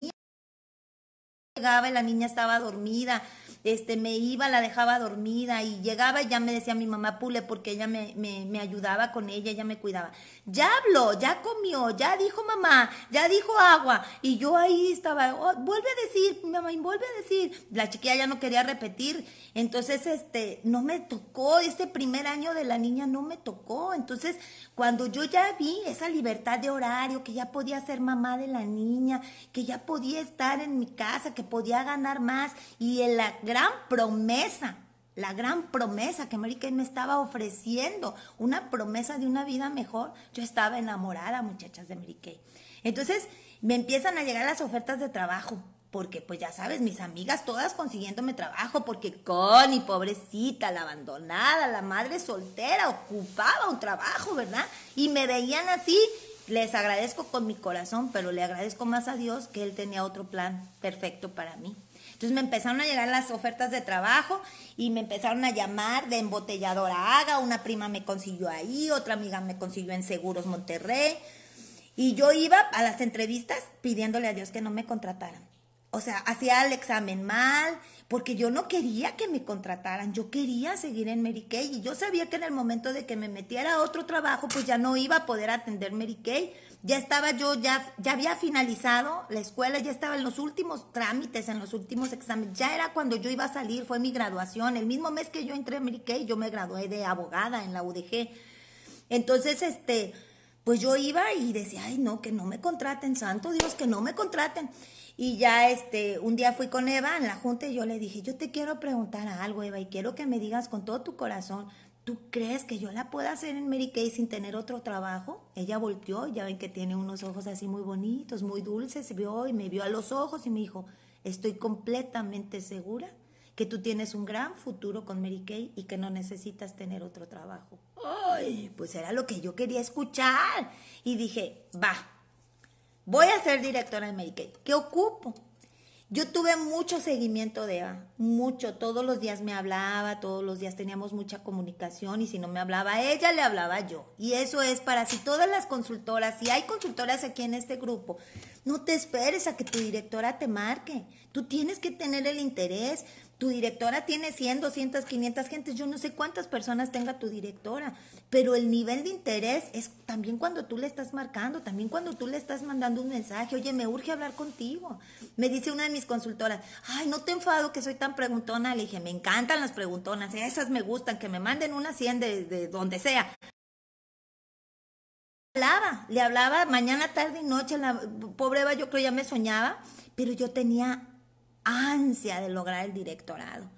llegaba y la niña estaba dormida este, me iba, la dejaba dormida y llegaba y ya me decía mi mamá pule porque ella me, ayudaba con ella, ella me cuidaba. Ya habló, ya comió, ya dijo mamá, ya dijo agua y yo ahí estaba, oh, vuelve a decir, mamá, vuelve a decir. La chiquilla ya no quería repetir, entonces este, no me tocó, este primer año de la niña no me tocó, entonces cuando yo ya vi esa libertad de horario, que ya podía ser mamá de la niña, que ya podía estar en mi casa, que podía ganar más y el la gran promesa, la gran promesa que Mary Kay me estaba ofreciendo, una promesa de una vida mejor. Yo estaba enamorada, muchachas, de Mary Kay. Entonces me empiezan a llegar las ofertas de trabajo, porque pues ya sabes, mis amigas todas consiguiéndome trabajo, porque Connie, pobrecita, la abandonada, la madre soltera, ocupaba un trabajo, ¿verdad? Y me veían así, les agradezco con mi corazón, pero le agradezco más a Dios que Él tenía otro plan perfecto para mí. Entonces me empezaron a llegar las ofertas de trabajo y me empezaron a llamar de embotelladora haga, una prima me consiguió ahí, otra amiga me consiguió en Seguros Monterrey. Y yo iba a las entrevistas pidiéndole a Dios que no me contrataran. O sea, hacía el examen mal, porque yo no quería que me contrataran, yo quería seguir en Mary Kay y yo sabía que en el momento de que me metiera a otro trabajo, pues ya no iba a poder atender Mary Kay. Ya estaba yo, ya, ya había finalizado la escuela, ya estaba en los últimos trámites, en los últimos exámenes, ya era cuando yo iba a salir, fue mi graduación. El mismo mes que yo entré en Mary Kay, yo me gradué de abogada en la UDG. Entonces, este, pues yo iba y decía, ay, no, que no me contraten, santo Dios, que no me contraten. Y ya este, un día fui con Eva en la junta y yo le dije, yo te quiero preguntar algo, Eva, y quiero que me digas con todo tu corazón, ¿tú crees que yo la pueda hacer en Mary Kay sin tener otro trabajo? Ella volteó, ya ven que tiene unos ojos así muy bonitos, muy dulces, vio y me vio a los ojos y me dijo, estoy completamente segura que tú tienes un gran futuro con Mary Kay y que no necesitas tener otro trabajo. Ay, pues era lo que yo quería escuchar. Y dije, va, Voy a ser directora de Medicaid. ¿Qué ocupo? Yo tuve mucho seguimiento de Eva, mucho. Todos los días me hablaba, todos los días teníamos mucha comunicación y si no me hablaba ella, le hablaba yo. Y eso es para si todas las consultoras, si hay consultoras aquí en este grupo, no te esperes a que tu directora te marque. Tú tienes que tener el interés, tu directora tiene 100, 200, 500 gentes, yo no sé cuántas personas tenga tu directora, pero el nivel de interés es también cuando tú le estás marcando, también cuando tú le estás mandando un mensaje, oye, me urge hablar contigo. Me dice una de mis consultoras, ay, no te enfado que soy tan preguntona, le dije, me encantan las preguntonas, esas me gustan, que me manden una 100 de, donde sea, hablaba, le hablaba mañana, tarde y noche, la pobre Eva yo creo ya me soñaba, pero yo tenía ansia de lograr el directorado,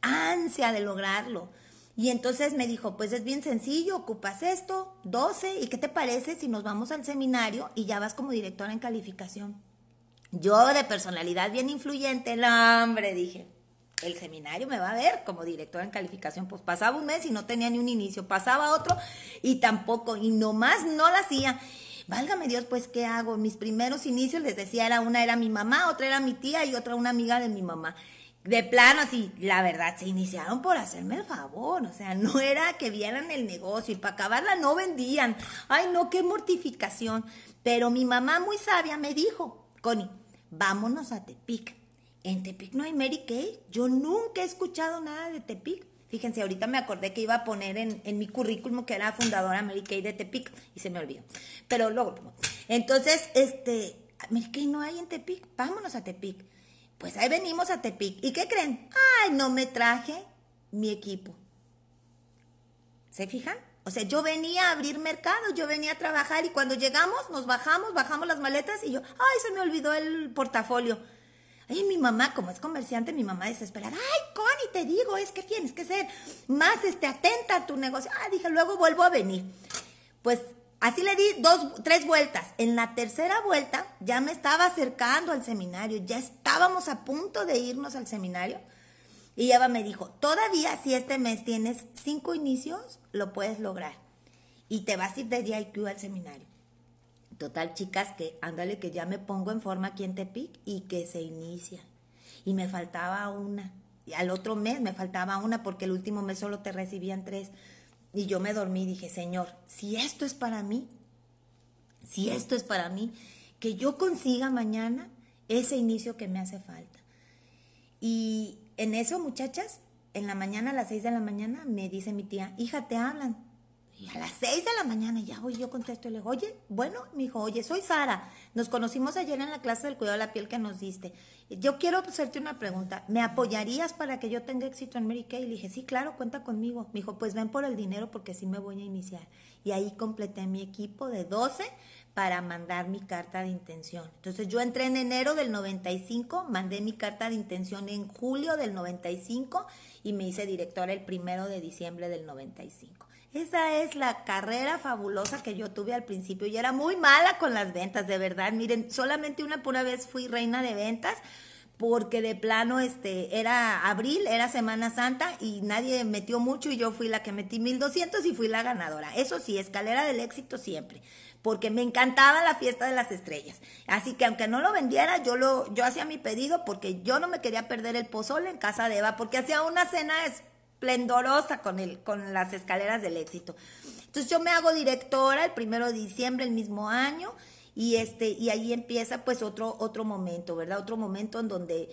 ansia de lograrlo. Y entonces me dijo, pues es bien sencillo, ocupas esto, 12, ¿y qué te parece si nos vamos al seminario y ya vas como directora en calificación? Yo de personalidad bien influyente, el hombre, dije, el seminario me va a ver como directora en calificación. Pues pasaba un mes y no tenía ni un inicio, pasaba otro y tampoco, y nomás no lo hacía. Válgame Dios, pues, ¿qué hago? Mis primeros inicios, les decía, era una era mi mamá, otra era mi tía y otra una amiga de mi mamá. De plano, así, la verdad, se iniciaron por hacerme el favor. O sea, *laughs* no era que vieran el negocio y para acabarla no vendían. Ay, no, qué mortificación. Pero mi mamá muy sabia me dijo, Connie, vámonos a Tepic. En Tepic no hay Mary Kay. Yo nunca he escuchado nada de Tepic. Fíjense, ahorita me acordé que iba a poner en, mi currículum que era fundadora Mary Kay de Tepic y se me olvidó. Pero luego, entonces, este, Mary Kay no hay en Tepic, vámonos a Tepic. Pues ahí venimos a Tepic. ¿Y qué creen? Ay, no me traje mi equipo. ¿Se fijan? O sea, yo venía a abrir mercado, yo venía a trabajar y cuando llegamos nos bajamos, bajamos las maletas y yo, ay, se me olvidó el portafolio. Y mi mamá, como es comerciante, mi mamá desesperada, ay, Connie, te digo, es que tienes que ser más este, atenta a tu negocio. Ah, dije, luego vuelvo a venir. Pues así le di dos, tres vueltas. En la tercera vuelta ya me estaba acercando al seminario, ya estábamos a punto de irnos al seminario. Y Eva me dijo, todavía si este mes tienes cinco inicios, lo puedes lograr. Y te vas a ir de DIQ al seminario. Total, chicas, que ándale que ya me pongo en forma quien te Tepic y que se inicia. Y me faltaba una. Y al otro mes me faltaba una porque el último mes solo te recibían tres. Y yo me dormí y dije, Señor, si esto es para mí, si esto es para mí, que yo consiga mañana ese inicio que me hace falta. Y en eso, muchachas, en la mañana, a las seis de la mañana, me dice mi tía, hija, te hablan. Y a las 6 de la mañana ya voy, yo contesto y le digo, oye, bueno, me dijo, oye, soy Sara, nos conocimos ayer en la clase del cuidado de la piel que nos diste. Yo quiero hacerte una pregunta, ¿me apoyarías para que yo tenga éxito en Mary Kay? le dije, sí, claro, cuenta conmigo. Me dijo, pues ven por el dinero porque sí me voy a iniciar. Y ahí completé mi equipo de 12 para mandar mi carta de intención. Entonces yo entré en enero del 95, mandé mi carta de intención en julio del 95 y me hice directora el primero de diciembre del 95. Esa es la carrera fabulosa que yo tuve al principio. y era muy mala con las ventas, de verdad. Miren, solamente una pura vez fui reina de ventas porque de plano este era abril, era Semana Santa y nadie metió mucho y yo fui la que metí 1200 y fui la ganadora. Eso sí, escalera del éxito siempre, porque me encantaba la fiesta de las estrellas. Así que aunque no lo vendiera, yo lo yo hacía mi pedido porque yo no me quería perder el pozole en casa de Eva, porque hacía una cena es esplendorosa con, el, con las escaleras del éxito. Entonces yo me hago directora el primero de diciembre el mismo año y, este, y ahí empieza pues otro, otro momento, ¿verdad? Otro momento en donde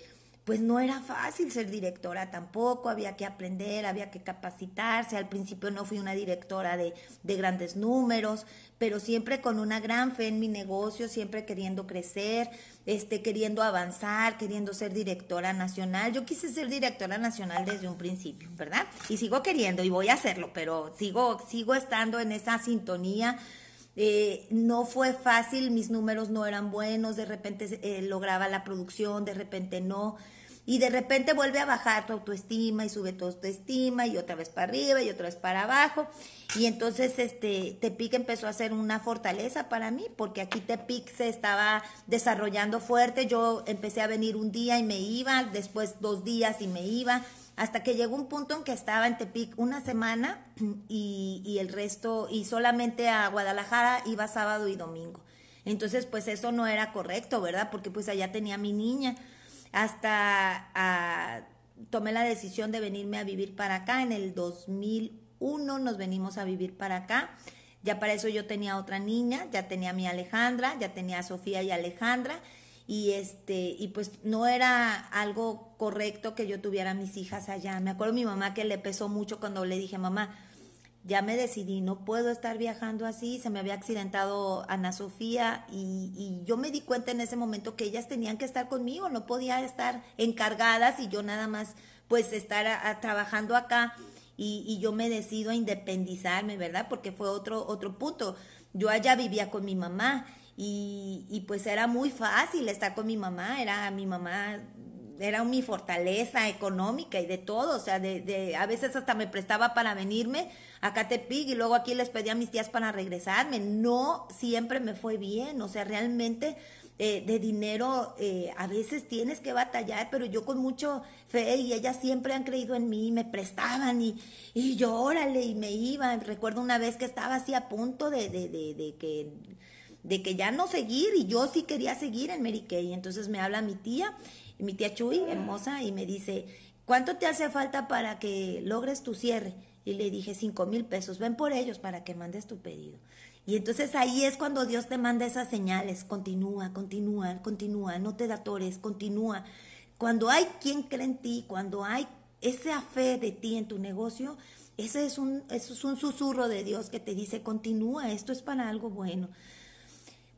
pues no era fácil ser directora tampoco, había que aprender, había que capacitarse. Al principio no fui una directora de, de, grandes números, pero siempre con una gran fe en mi negocio, siempre queriendo crecer, este, queriendo avanzar, queriendo ser directora nacional. Yo quise ser directora nacional desde un principio, ¿verdad? Y sigo queriendo y voy a hacerlo, pero sigo, sigo estando en esa sintonía. Eh, no fue fácil, mis números no eran buenos, de repente eh, lograba la producción, de repente no y de repente vuelve a bajar tu autoestima y sube tu autoestima y otra vez para arriba y otra vez para abajo. Y entonces este Tepic empezó a ser una fortaleza para mí porque aquí Tepic se estaba desarrollando fuerte. Yo empecé a venir un día y me iba, después dos días y me iba hasta que llegó un punto en que estaba en Tepic una semana *clears throat* y, el resto, y solamente a Guadalajara iba sábado y domingo. Entonces, pues eso no era correcto, ¿verdad? Porque pues allá tenía mi niña hasta ah, tomé la decisión de venirme a vivir para acá. En el 2001 nos venimos a vivir para acá. Ya para eso yo tenía otra niña, ya tenía a mi Alejandra, ya tenía a Sofía y Alejandra. Y, este, y pues no era algo correcto que yo tuviera mis hijas allá. Me acuerdo mi mamá que le pesó mucho cuando le dije, mamá, ya me decidí, no puedo estar viajando así, se me había accidentado Ana Sofía y, y, yo me di cuenta en ese momento que ellas tenían que estar conmigo, no podía estar encargadas y yo nada más pues estar trabajando acá y, yo me decido a independizarme, ¿verdad? Porque fue otro, otro punto. Yo allá vivía con mi mamá y, y pues era muy fácil estar con mi mamá, era mi mamá era mi fortaleza económica y de todo, o sea, de, de, a veces hasta me prestaba para venirme a Catepig y luego aquí les pedía a mis tías para regresarme. No siempre me fue bien, o sea, realmente eh, de dinero eh, a veces tienes que batallar, pero yo con mucho fe y ellas siempre han creído en mí, me prestaban y, y yo órale y me iba. Recuerdo una vez que estaba así a punto de, que de que ya no seguir y yo sí quería seguir en Mary Kay. Entonces me habla mi tía mi tía Chuy, ah. hermosa, y me dice, ¿cuánto te hace falta para que logres tu cierre? Y le dije, cinco mil pesos, ven por ellos para que mandes tu pedido. Y entonces ahí es cuando Dios te manda esas señales, continúa, continúa, continúa, no te datores, continúa. Cuando hay quien cree en ti, cuando hay esa fe de ti en tu negocio, ese es un, eso es un susurro de Dios que te dice, continúa, esto es para algo bueno.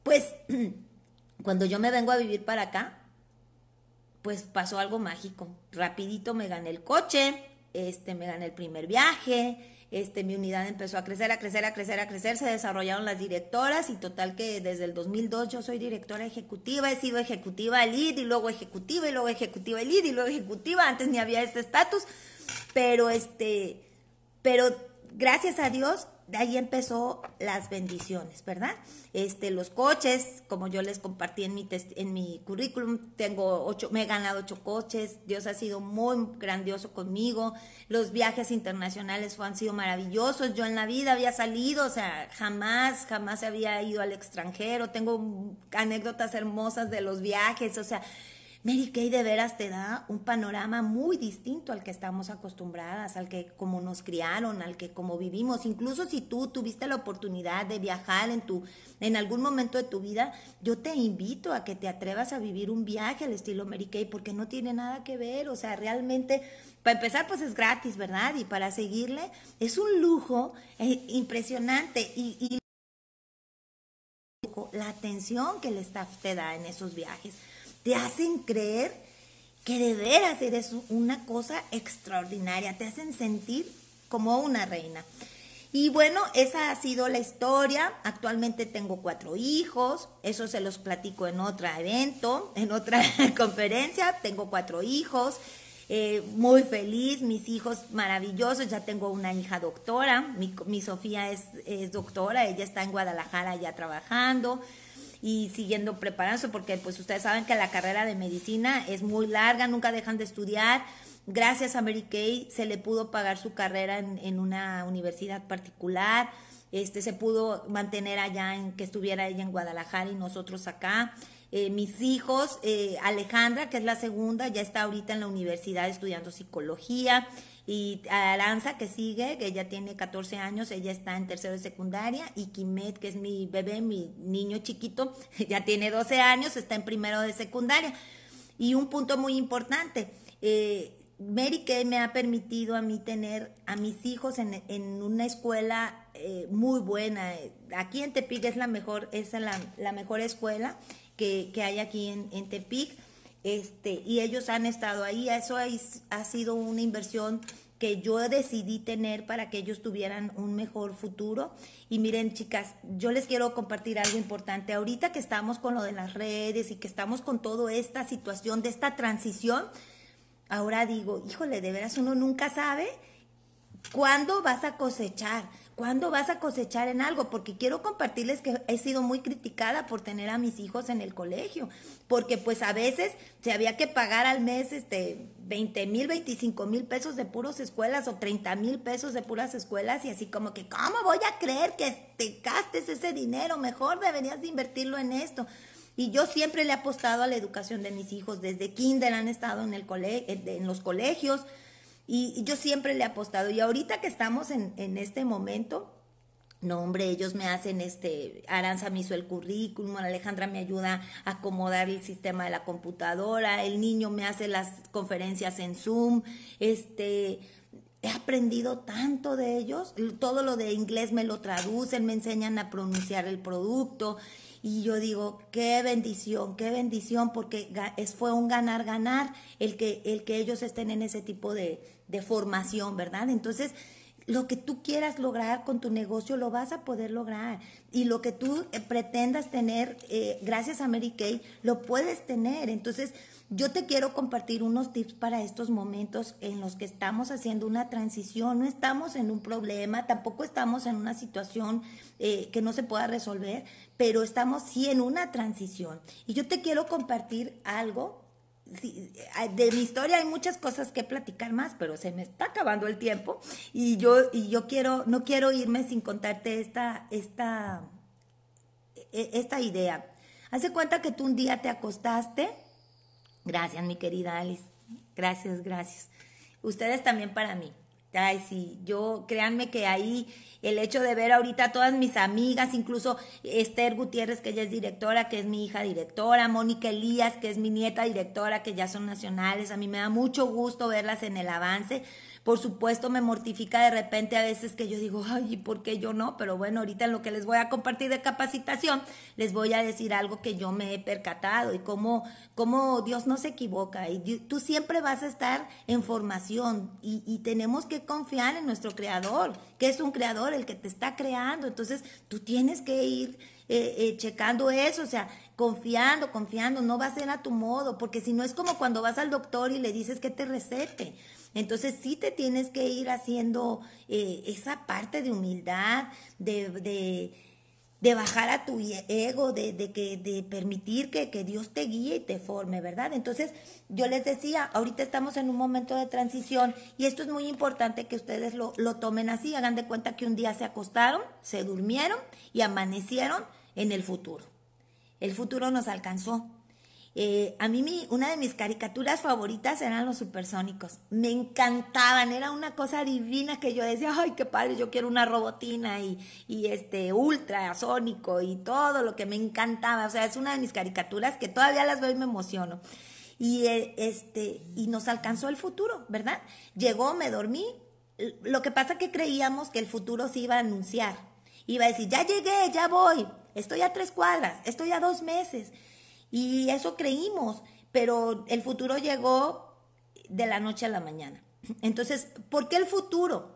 Pues *clears throat* cuando yo me vengo a vivir para acá, pues pasó algo mágico. Rapidito me gané el coche, este, me gané el primer viaje, este, mi unidad empezó a crecer, a crecer, a crecer, a crecer, se desarrollaron las directoras y total que desde el 2002 yo soy directora ejecutiva, he sido ejecutiva lead y luego ejecutiva y luego ejecutiva lead y luego ejecutiva, antes ni había este estatus, pero este, pero gracias a Dios de ahí empezó las bendiciones, ¿verdad? Este, los coches, como yo les compartí en mi, en mi currículum, tengo ocho, me he ganado ocho coches, Dios ha sido muy grandioso conmigo, los viajes internacionales han sido maravillosos, yo en la vida había salido, o sea, jamás, jamás había ido al extranjero, tengo anécdotas hermosas de los viajes, o sea, Mary Kay de veras te da un panorama muy distinto al que estamos acostumbradas, al que como nos criaron, al que como vivimos. Incluso si tú tuviste la oportunidad de viajar en tu en algún momento de tu vida, yo te invito a que te atrevas a vivir un viaje al estilo Mary Kay porque no tiene nada que ver, o sea, realmente para empezar pues es gratis, ¿verdad? Y para seguirle es un lujo eh, impresionante y, y la atención que el staff te da en esos viajes te hacen creer que de veras eres una cosa extraordinaria, te hacen sentir como una reina. Y bueno, esa ha sido la historia. Actualmente tengo cuatro hijos, eso se los platico en otro evento, en otra *laughs* conferencia. Tengo cuatro hijos, eh, muy feliz, mis hijos maravillosos. Ya tengo una hija doctora, mi, mi Sofía es, es doctora, ella está en Guadalajara ya trabajando y siguiendo preparándose, porque pues ustedes saben que la carrera de medicina es muy larga, nunca dejan de estudiar. Gracias a Mary Kay se le pudo pagar su carrera en, una universidad particular, este, se pudo mantener allá, en, que estuviera ella en Guadalajara y nosotros acá. Eh, mis hijos, eh, Alejandra, que es la segunda, ya está ahorita en la universidad estudiando psicología. Y Aranza, que sigue, que ella tiene 14 años, ella está en tercero de secundaria. Y Kimet, que es mi bebé, mi niño chiquito, *laughs* ya tiene 12 años, está en primero de secundaria. Y un punto muy importante, eh, Mary Kay me ha permitido a mí tener a mis hijos en, en una escuela eh, muy buena. Aquí en Tepic es la mejor, es la, mejor escuela que, que hay aquí en, en Tepic. Este, y ellos han estado ahí. Eso ha sido una inversión que yo decidí tener para que ellos tuvieran un mejor futuro. Y miren, chicas, yo les quiero compartir algo importante. Ahorita que estamos con lo de las redes y que estamos con toda esta situación de esta transición, ahora digo, híjole, de veras uno nunca sabe cuándo vas a cosechar. ¿cuándo vas a cosechar en algo? Porque quiero compartirles que he sido muy criticada por tener a mis hijos en el colegio, porque pues a veces se había que pagar al mes este 20 mil, 25 mil pesos de puras escuelas o 30 mil pesos de puras escuelas y así como que, ¿cómo voy a creer que te gastes ese dinero? Mejor deberías invertirlo en esto. Y yo siempre le he apostado a la educación de mis hijos, desde kinder han estado en, el en los colegios, y yo siempre le he apostado. Y ahorita que estamos en, en este momento, no, hombre, ellos me hacen este, Aranza me hizo el currículum, Alejandra me ayuda a acomodar el sistema de la computadora, el niño me hace las conferencias en Zoom, este, he aprendido tanto de ellos, todo lo de inglés me lo traducen, me enseñan a pronunciar el producto y yo digo, qué bendición, qué bendición, porque fue un ganar-ganar el que, el que ellos estén en ese tipo de, de formación, ¿verdad? Entonces, lo que tú quieras lograr con tu negocio lo vas a poder lograr. Y lo que tú eh, pretendas tener eh, gracias a Mary Kay, lo puedes tener. Entonces, yo te quiero compartir unos tips para estos momentos en los que estamos haciendo una transición. No estamos en un problema, tampoco estamos en una situación eh, que no se pueda resolver, pero estamos sí en una transición. Y yo te quiero compartir algo eh, de mi historia hay muchas cosas que platicar más, pero se me está acabando el tiempo y yo, y yo quiero, no quiero irme sin contarte esta, esta, e, esta idea. Hace cuenta que tú un día te acostaste. Gracias, mi querida Alice. Gracias, gracias. Ustedes también para mí. Ay, sí, yo créanme que ahí el hecho de ver ahorita a todas mis amigas, incluso Esther Gutiérrez, que ella es directora, que es mi hija directora, Mónica Elías, que es mi nieta directora, que ya son nacionales, a mí me da mucho gusto verlas en el avance, por supuesto, me mortifica de repente a veces que yo digo, ay, ¿y por qué yo no? Pero bueno, ahorita en lo que les voy a compartir de capacitación, les voy a decir algo que yo me he percatado y cómo, cómo Dios no se equivoca. Y tú siempre vas a estar en formación y, tenemos que confiar en nuestro creador, que es un creador el que te está creando. Entonces, tú tienes que ir. Eh, eh, checando eso, o sea, confiando, confiando, no va a ser a tu modo, porque si no es como cuando vas al doctor y le dices que te recete. Entonces sí te tienes que ir haciendo eh, esa parte de humildad, de, de, bajar a tu ego, de, de, que, de permitir que, Dios te guíe y te forme, ¿verdad? Entonces yo les decía, ahorita estamos en un momento de transición y esto es muy importante que ustedes lo, lo tomen así, hagan de cuenta que un día se acostaron, se durmieron y amanecieron en el futuro. El futuro nos alcanzó, eh, a mí una de mis caricaturas favoritas eran los supersónicos. Me encantaban, era una cosa divina que yo decía, ay, qué padre, yo quiero una robotina y, y este ultrasónico y todo lo que me encantaba. O sea, es una de mis caricaturas que todavía las veo y me emociono. Y, eh, este, y nos alcanzó el futuro, ¿verdad? Llegó, me dormí. Lo que pasa que creíamos que el futuro se iba a anunciar. Iba a decir, ya llegué, ya voy, estoy a tres cuadras, estoy a dos meses. Y eso creímos, pero el futuro llegó de la noche a la mañana. Entonces, ¿por qué el futuro?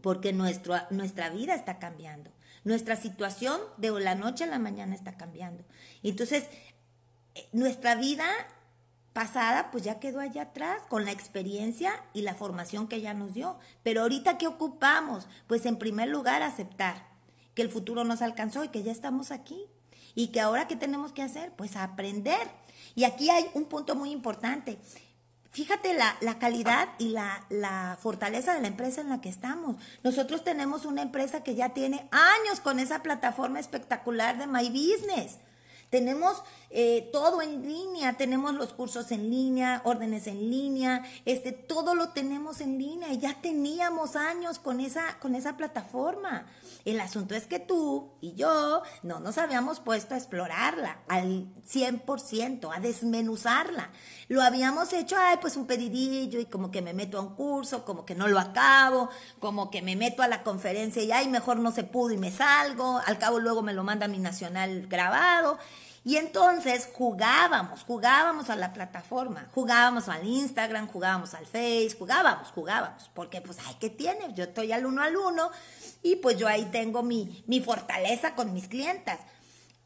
Porque nuestro, nuestra vida está cambiando. Nuestra situación de la noche a la mañana está cambiando. Entonces, eh, nuestra vida pasada pues ya quedó allá atrás con la experiencia y la formación que ya nos dio. Pero ahorita ¿qué ocupamos? Pues en primer lugar aceptar que el futuro nos alcanzó y que ya estamos aquí, y que ahora, ¿qué tenemos que hacer? Pues aprender. Y aquí hay un punto muy importante. Fíjate la, calidad y la, la, fortaleza de la empresa en la que estamos. Nosotros tenemos una empresa que ya tiene años con esa plataforma espectacular de My Business. Tenemos eh, todo en línea, tenemos los cursos en línea, órdenes en línea, este, todo lo tenemos en línea y ya teníamos años con esa, con esa plataforma. El asunto es que tú y yo no nos habíamos puesto a explorarla al 100%, a desmenuzarla. Lo habíamos hecho, ay, pues un pedidillo y como que me meto a un curso, como que no lo acabo, como que me meto a la conferencia y ay, mejor no se pudo y me salgo, al cabo luego me lo manda mi nacional grabado y entonces jugábamos, jugábamos a la plataforma, jugábamos al Instagram, jugábamos al Face, jugábamos, jugábamos, porque pues, ay, que tiene? Yo estoy al uno al uno y pues yo ahí tengo mi, mi fortaleza con mis clientas.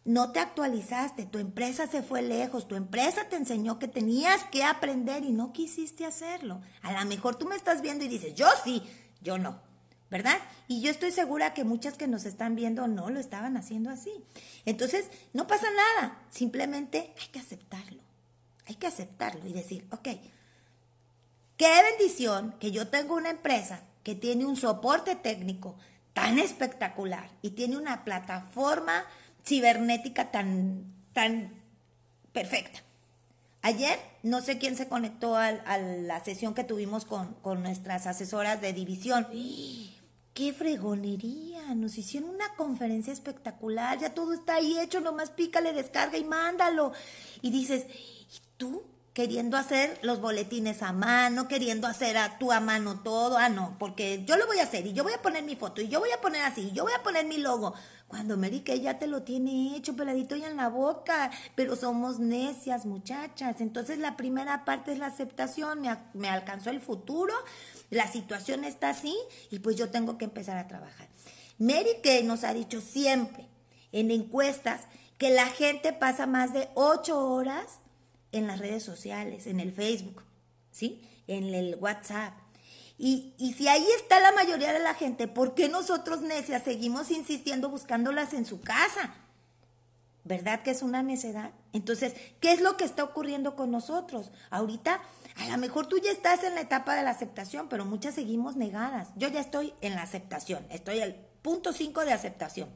No te actualizaste, tu empresa se fue lejos, tu empresa te enseñó que tenías que aprender y no quisiste hacerlo. A lo mejor tú me estás viendo y dices, yo sí, yo no. ¿verdad? Y yo estoy segura que muchas que nos están viendo no lo estaban haciendo así. Entonces, no pasa nada, simplemente hay que aceptarlo, hay que aceptarlo y decir, ok, qué bendición que yo tengo una empresa que tiene un soporte técnico tan espectacular y tiene una plataforma cibernética tan, tan perfecta. Ayer, no sé quién se conectó a, la sesión que tuvimos con, con, nuestras asesoras de división. ¡Qué fregonería! Nos hicieron una conferencia espectacular, ya todo está ahí hecho, nomás pícale, descarga y mándalo. Y dices, ¿y tú? Queriendo hacer los boletines a mano, queriendo hacer a tú a mano todo. Ah, no, porque yo lo voy a hacer y yo voy a poner mi foto y yo voy a poner así y yo voy a poner mi logo. Cuando me di que ya te lo tiene hecho, peladito ya en la boca, pero somos necias, muchachas. Entonces la primera parte es la aceptación, me, me alcanzó el futuro, la situación está así y pues yo tengo que empezar a trabajar. Mary que nos ha dicho siempre en encuestas que la gente pasa más de ocho horas en las redes sociales, en el Facebook, ¿sí? En el WhatsApp. Y, y, si ahí está la mayoría de la gente, ¿por qué nosotros necias seguimos insistiendo buscándolas en su casa? ¿Verdad que es una necedad? Entonces, ¿qué es lo que está ocurriendo con nosotros? Ahorita a lo mejor tú ya estás en la etapa de la aceptación, pero muchas seguimos negadas. Yo ya estoy en la aceptación, estoy al punto 5 de aceptación.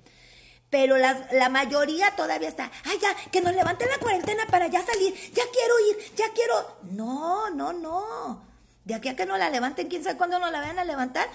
Pero la, mayoría todavía está, ay ya, que nos levanten la cuarentena para ya salir, ya quiero ir, ya quiero... No, no, no. De aquí a que no la levanten, quién sabe cuándo no la vayan a levantar,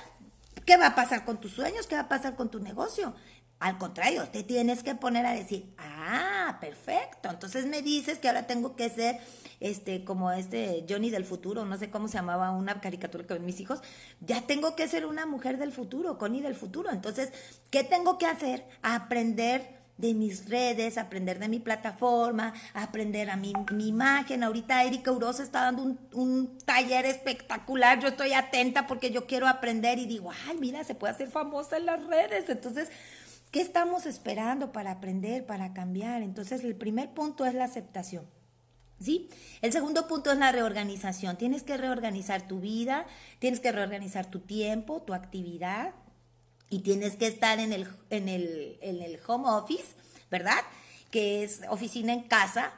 ¿qué va a pasar con tus sueños? ¿Qué va a pasar con tu negocio? Al contrario, te tienes que poner a decir, ah, perfecto, entonces me dices que ahora tengo que ser este, como este Johnny del futuro, no sé cómo se llamaba una caricatura que mis hijos, ya tengo que ser una mujer del futuro, Connie del futuro. Entonces, ¿qué tengo que hacer? Aprender de mis redes, aprender de mi plataforma, aprender a mi, imagen. Ahorita Erika Urosa está dando un, un, taller espectacular, yo estoy atenta porque yo quiero aprender y digo, ay, mira, se puede hacer famosa en las redes. Entonces, ¿qué estamos esperando para aprender, para cambiar? Entonces, el primer punto es la aceptación. El segundo punto es la reorganización. Tienes que reorganizar tu vida, tienes que reorganizar tu tiempo, tu actividad y tienes que estar en el, en el, en el home office, ¿verdad? Que es oficina en casa,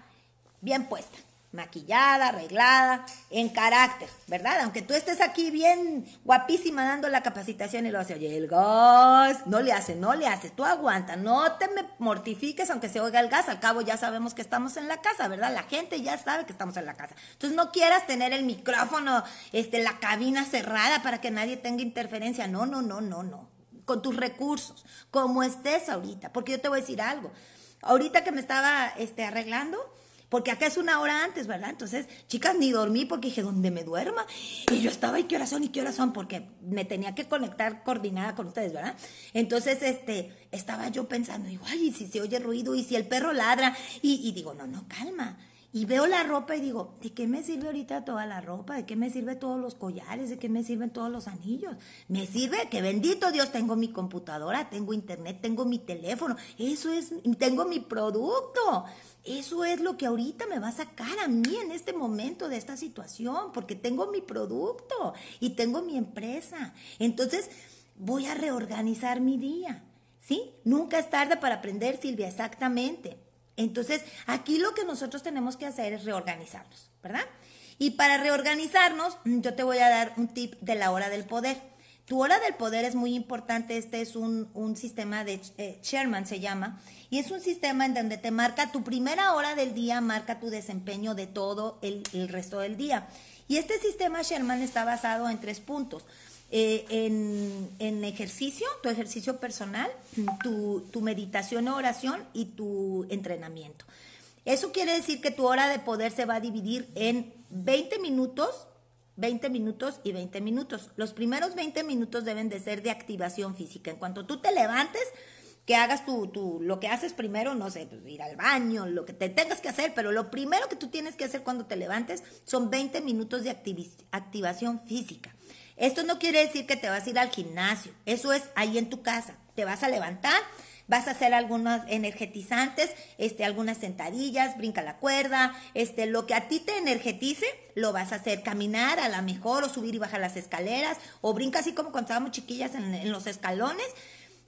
bien puesta maquillada, arreglada, en carácter, ¿verdad? Aunque tú estés aquí bien guapísima dando la capacitación y lo hace, oye, el gas, no le hace, no le hace, tú aguanta, no te me mortifiques aunque se oiga el gas, al cabo ya sabemos que estamos en la casa, ¿verdad? La gente ya sabe que estamos en la casa. Entonces no quieras tener el micrófono, este, la cabina cerrada para que nadie tenga interferencia, no, no, no, no, no, con tus recursos, como estés ahorita, porque yo te voy a decir algo, ahorita que me estaba este, arreglando, porque acá es una hora antes, ¿verdad? Entonces, chicas, ni dormí porque dije, ¿dónde me duerma? Y yo estaba, ¿y qué hora son? ¿Y qué hora son? Porque me tenía que conectar coordinada con ustedes, ¿verdad? Entonces, este, estaba yo pensando, digo, ay, ¿y si se oye ruido? ¿Y si el perro ladra? Y, digo, no, no, calma. Y veo la ropa y digo, ¿de qué me sirve ahorita toda la ropa? ¿De qué me sirve todos los collares? ¿De qué me sirven todos los anillos? Me sirve que bendito Dios tengo mi computadora, tengo internet, tengo mi teléfono. Eso es, tengo mi producto. Eso es lo que ahorita me va a sacar a mí en este momento de esta situación, porque tengo mi producto y tengo mi empresa. Entonces, voy a reorganizar mi día. ¿Sí? Nunca es tarde para aprender, Silvia, exactamente. Entonces, aquí lo que nosotros tenemos que hacer es reorganizarnos, ¿verdad? Y para reorganizarnos, yo te voy a dar un tip de la hora del poder. Tu hora del poder es muy importante, este es un, sistema de Sherman, eh, se llama, y es un sistema en donde te marca tu primera hora del día, marca tu desempeño de todo el, resto del día. Y este sistema Sherman está basado en tres puntos. Eh, en, ejercicio, tu ejercicio personal, tu, tu meditación o oración y tu entrenamiento. Eso quiere decir que tu hora de poder se va a dividir en 20 minutos 20 minutos y 20 minutos. Los primeros 20 minutos deben de ser de activación física. En cuanto tú te levantes, que hagas tu, lo que haces primero, no sé, pues, ir al baño, lo que te tengas que hacer, pero lo primero que tú tienes que hacer cuando te levantes son 20 minutos de activación física. Esto no quiere decir que te vas a ir al gimnasio, eso es ahí en tu casa, te vas a levantar vas a hacer algunos energetizantes, este, algunas sentadillas, brinca la cuerda, este, lo que a ti te energetice, lo vas a hacer caminar a la mejor o subir y bajar las escaleras o brinca así como cuando estábamos chiquillas en, en los escalones.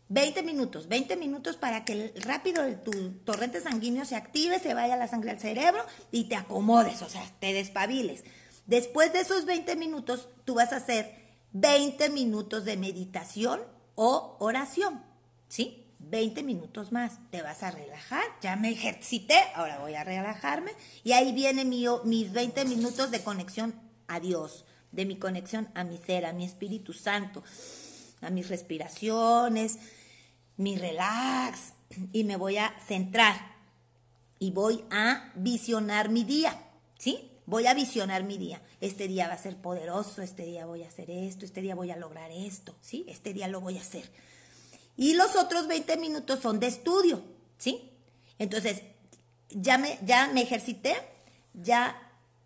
20 minutos, 20 minutos para que rápido tu torrente sanguíneo se active, se vaya la sangre al cerebro y te acomodes, o sea, te despabiles. Después de esos 20 minutos, tú vas a hacer 20 minutos de meditación o oración, ¿sí? 20 minutos más, te vas a relajar, ya me ejercité, ahora voy a relajarme y ahí viene mis 20 minutos de conexión a Dios, de mi conexión a mi ser, a mi Espíritu Santo, a mis respiraciones, mi relax y me voy a centrar y voy a visionar mi día, ¿sí? Voy a visionar mi día. Este día va a ser poderoso, este día voy a hacer esto, este día voy a lograr esto, ¿sí? Este día lo voy a hacer. Y los otros 20 minutos son de estudio, ¿sí? Entonces, ya me, ya me ejercité, ya